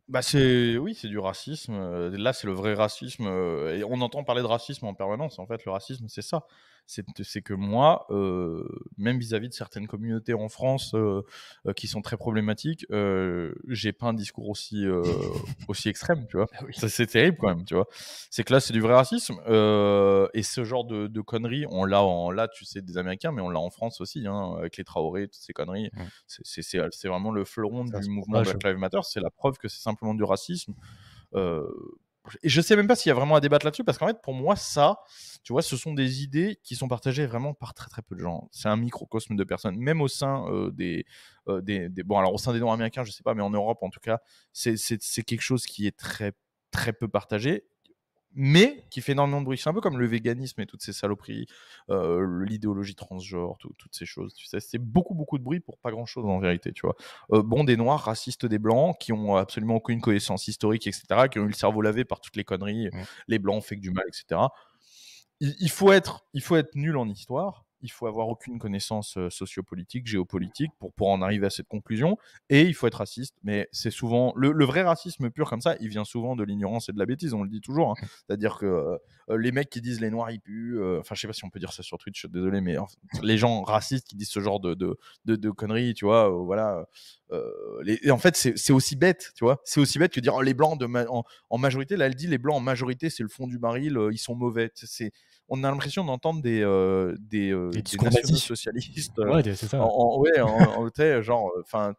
Bah c'est oui, c'est du racisme. Là, c'est le vrai racisme. Euh, et on entend parler de racisme en permanence. En fait, le racisme, c'est ça c'est que moi, euh, même vis-à-vis de certaines communautés en France euh, euh, qui sont très problématiques, j'ai pas un discours aussi, (laughs) aussi extrême, tu vois. Ah c'est terrible quand même, tu vois. C'est que là, c'est du vrai racisme. et ce genre de, conneries, on l'a là, tu sais, des Américains, mais on l'a en France aussi, hein, avec les Traoré, toutes ces conneries. c'est C'est vraiment le fleuron du mouvement Black Lives Matter. C'est la preuve que c'est simplement du racisme. Euh, et je sais même pas s'il y a vraiment à débattre là-dessus, parce qu'en fait, pour moi, ça, tu vois, ce sont des idées qui sont partagées vraiment par très très peu de gens. C'est un microcosme de personnes, même au sein euh, euh, des, des, Bon, alors au sein des noms américains, je sais pas, mais en Europe, en tout cas, c'est quelque chose qui est très très peu partagé mais qui fait énormément de bruit. C'est un peu comme le véganisme et toutes ces saloperies, euh, l'idéologie transgenre, toutes ces choses. c'est beaucoup, beaucoup de bruit pour pas grand chose en vérité, tu vois. Euh, bon, des noirs, racistes des blancs, qui ont absolument aucune connaissance historique, etc., qui ont eu le cerveau lavé par toutes les conneries, les blancs ont fait que du mal, etc. il faut être nul en histoire il faut avoir aucune connaissance sociopolitique, géopolitique pour, pour en arriver à cette conclusion, et il faut être raciste. Mais c'est souvent le, vrai racisme pur comme ça, il vient souvent de l'ignorance et de la bêtise. On le dit toujours, hein. (laughs) c'est-à-dire que les mecs qui disent les noirs ils puent, enfin je sais pas si on peut dire ça sur Twitch, désolé, mais les gens racistes qui disent ce genre de de, conneries, tu vois, voilà. et en fait c'est aussi bête, tu vois, c'est aussi bête que dire oh, les blancs en, majorité. Là elle dit les blancs en majorité c'est le fond du baril, ils sont mauvais. C'est on a l'impression d'entendre des, euh, des, euh, socialistes. Euh, ouais, c'est ça. En, ouais, en, en genre, enfin,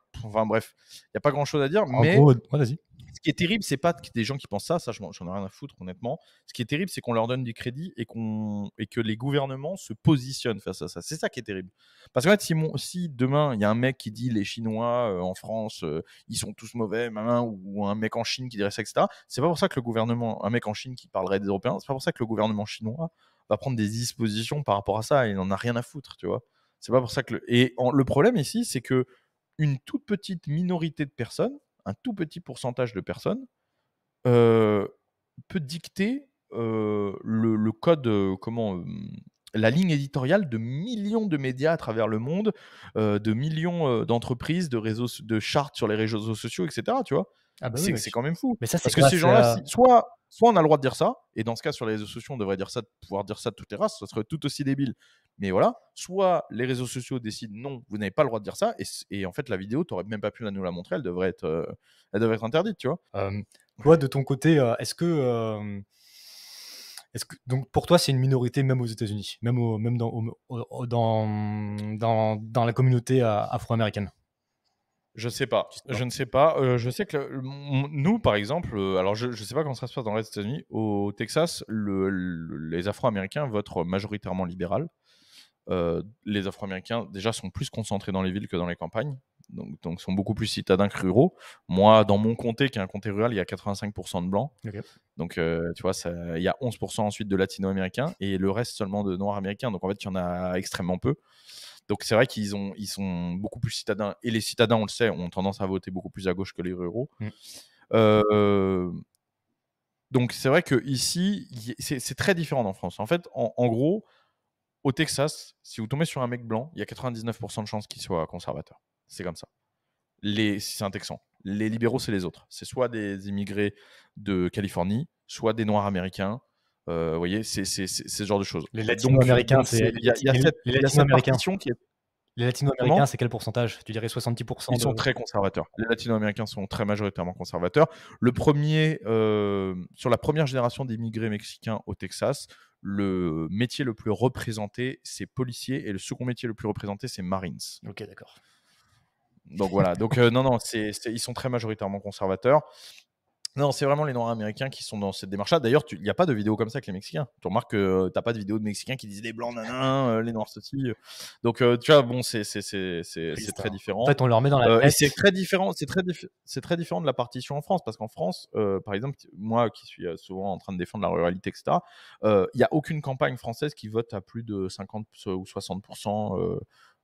bref, il n'y a pas grand chose à dire. En mais gros, ouais, ce qui est terrible, c'est pas des gens qui pensent ça, ça j'en ai rien à foutre, honnêtement. Ce qui est terrible, c'est qu'on leur donne du crédit et, qu'on et que les gouvernements se positionnent face à ça. C'est ça qui est terrible. Parce qu'en fait, si, demain, il y a un mec qui dit les Chinois en France, ils sont tous mauvais, ou un mec en Chine qui dirait ça, etc., c'est pas pour ça que le gouvernement, un mec en Chine qui parlerait des Européens, c'est pas pour ça que le gouvernement chinois va prendre des dispositions par rapport à ça. Il n'en a rien à foutre, tu vois. C'est pas pour ça que. Le... Et le problème ici, c'est que une toute petite minorité de personnes, un tout petit pourcentage de personnes, euh, peut dicter euh, le, code, euh, comment, la ligne éditoriale de millions de médias à travers le monde, de millions d'entreprises, de réseaux, de chartes sur les réseaux sociaux, etc. Tu vois. Ah bah c'est, quand même fou. Mais ça, Parce que ces gens-là, soit soit on a le droit de dire ça, et dans ce cas, sur les réseaux sociaux, on devrait dire ça, pouvoir dire ça de toutes les races, ça serait tout aussi débile. Mais voilà, soit les réseaux sociaux décident non, vous n'avez pas le droit de dire ça, et, en fait, la vidéo, tu n'aurais même pas pu la nous la montrer, elle devrait être, euh, elle être interdite, tu vois. toi, de ton côté, euh, est-ce que. Euh, que, donc pour toi, c'est une minorité même aux États-Unis, même, au, même dans, dans, dans la communauté afro-américaine je sais pas. Je ne sais pas. Euh, je sais que nous, par exemple, euh, alors je ne sais pas comment ça se passe dans les États-Unis. Au Texas, le, les Afro-Américains votent majoritairement libéral. Euh, les Afro-Américains, déjà, sont plus concentrés dans les villes que dans les campagnes. Donc, donc sont beaucoup plus citadins que ruraux. Moi, dans mon comté, qui est un comté rural, il y a 85% de blancs. Donc, tu vois, ça, il y a 11% ensuite de latino-américains et le reste seulement de noirs-américains. Donc, en fait, il y en a extrêmement peu. Donc c'est vrai qu'ils ont, ils sont beaucoup plus citadins. Et les citadins, on le sait, ont tendance à voter beaucoup plus à gauche que les ruraux. Mm. Euh, donc c'est vrai que ici, c'est très différent en France. En fait, en, gros, au Texas, si vous tombez sur un mec blanc, il y a 99% de chances qu'il soit conservateur. C'est comme ça. Les, si c'est un Texan. Les libéraux, c'est les autres. C'est soit des immigrés de Californie, soit des Noirs américains, euh, vous voyez, c'est ce genre de choses. Les latino-américains, c'est. qui Les latino-américains, c'est quel pourcentage Tu dirais 70% Ils sont très conservateurs. Les latino-américains sont très majoritairement conservateurs. Le premier, euh, sur la première génération d'immigrés mexicains au Texas, le métier le plus représenté, c'est policier, et le second métier le plus représenté, c'est marines. Ok, d'accord. Donc voilà, donc euh, non, non, ils sont très majoritairement conservateurs. Non, c'est vraiment les Noirs américains qui sont dans cette démarche-là. D'ailleurs, il n'y a pas de vidéo comme ça avec les Mexicains. Tu remarques que euh, tu n'as pas de vidéo de Mexicains qui disent les Blancs, nanan, euh, les Noirs ceci. Euh. Donc, tu vois, bon, c'est très hein. différent. En fait, on leur met dans la c'est très différent. C'est très, très différent de la partition en France. Parce qu'en France, par exemple, moi qui suis souvent en train de défendre la ruralité, etc., il n'y a aucune campagne française qui vote à plus de 50 ou 60%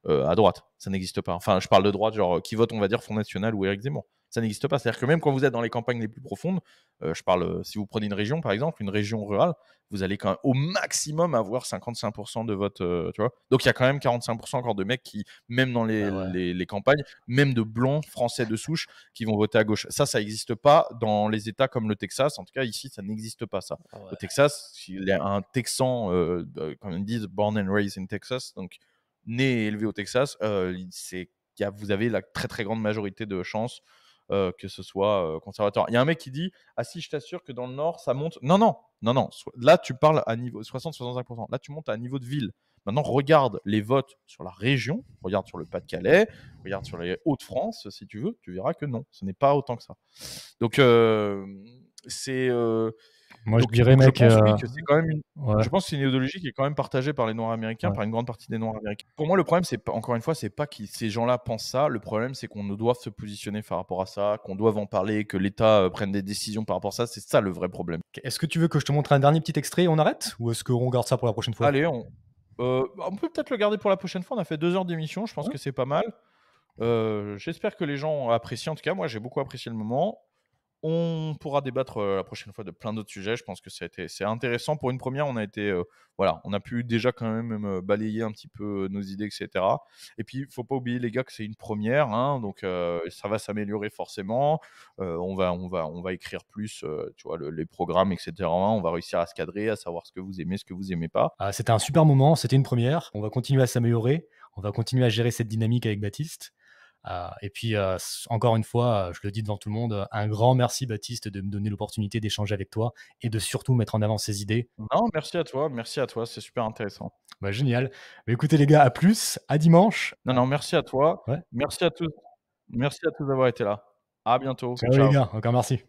à droite. Ça n'existe pas. Enfin, je parle de droite, genre qui vote, on va dire, Front National ou Éric Zemmour ça n'existe pas. C'est-à-dire que même quand vous êtes dans les campagnes les plus profondes, euh, je parle, euh, si vous prenez une région par exemple, une région rurale, vous allez quand au maximum avoir 55% de vote, euh, tu vois Donc il y a quand même 45% encore de mecs qui, même dans ah les, campagnes, même de blancs français de souche, qui vont voter à gauche. Ça, ça n'existe pas dans les États comme le Texas. En tout cas, ici, ça n'existe pas ça. Ah au Texas, y a un Texan, comme ils disent, born and raised in Texas, donc né et élevé au Texas, c'est vous avez la très très grande majorité de chances euh, que ce soit euh, conservateur. Il y a un mec qui dit Ah si, je t'assure que dans le Nord, ça monte. Non, non, non, non. Là, tu parles à niveau 60-65%. Là, tu montes à niveau de ville. Maintenant, regarde les votes sur la région, regarde sur le Pas-de-Calais, regarde sur les Hauts-de-France, si tu veux, tu verras que non, ce n'est pas autant que ça. Donc, euh, c'est. Moi, je dirais, mec. Je pense, que quand c'est une idéologie qui est quand même partagée par les Noirs américains, par une grande partie des Noirs américains. Pour moi, le problème, c'est encore une fois, c'est pas que ces gens-là pensent ça. Le problème, c'est qu'on doit se positionner par rapport à ça, qu'on doit en parler, que l'État euh, prenne des décisions par rapport à ça. C'est ça le vrai problème. Est-ce que tu veux que je te montre un dernier petit extrait et on arrête Ou est-ce qu'on garde ça pour la prochaine fois Allez, euh, on, peut peut-être le garder pour la prochaine fois. On a fait deux heures d'émission. Je pense que c'est pas mal. Euh, j'espère que les gens apprécient. En tout cas, moi, j'ai beaucoup apprécié le moment. On pourra débattre euh, la prochaine fois de plein d'autres sujets. Je pense que c'est intéressant pour une première. On a été, euh, voilà, on a pu déjà quand même euh, balayer un petit peu nos idées, etc. Et puis, il ne faut pas oublier les gars que c'est une première, hein, donc ça va s'améliorer forcément. on va, on va, on va écrire plus, tu vois, les programmes, etc. On va réussir à se cadrer, à savoir ce que vous aimez, ce que vous n'aimez pas. Ah, c'était un super moment. C'était une première. On va continuer à s'améliorer. On va continuer à gérer cette dynamique avec Baptiste. Euh, et puis, euh, encore une fois, euh, je le dis devant tout le monde, un grand merci Baptiste de me donner l'opportunité d'échanger avec toi et de surtout mettre en avant ces idées. Non, merci à toi, merci à toi, c'est super intéressant. Bah, génial. Mais bah, écoutez les gars, à plus, à dimanche. Non, non, merci à toi. Merci à tous. Merci à tous d'avoir été là. À bientôt. ciao. les gars, encore merci.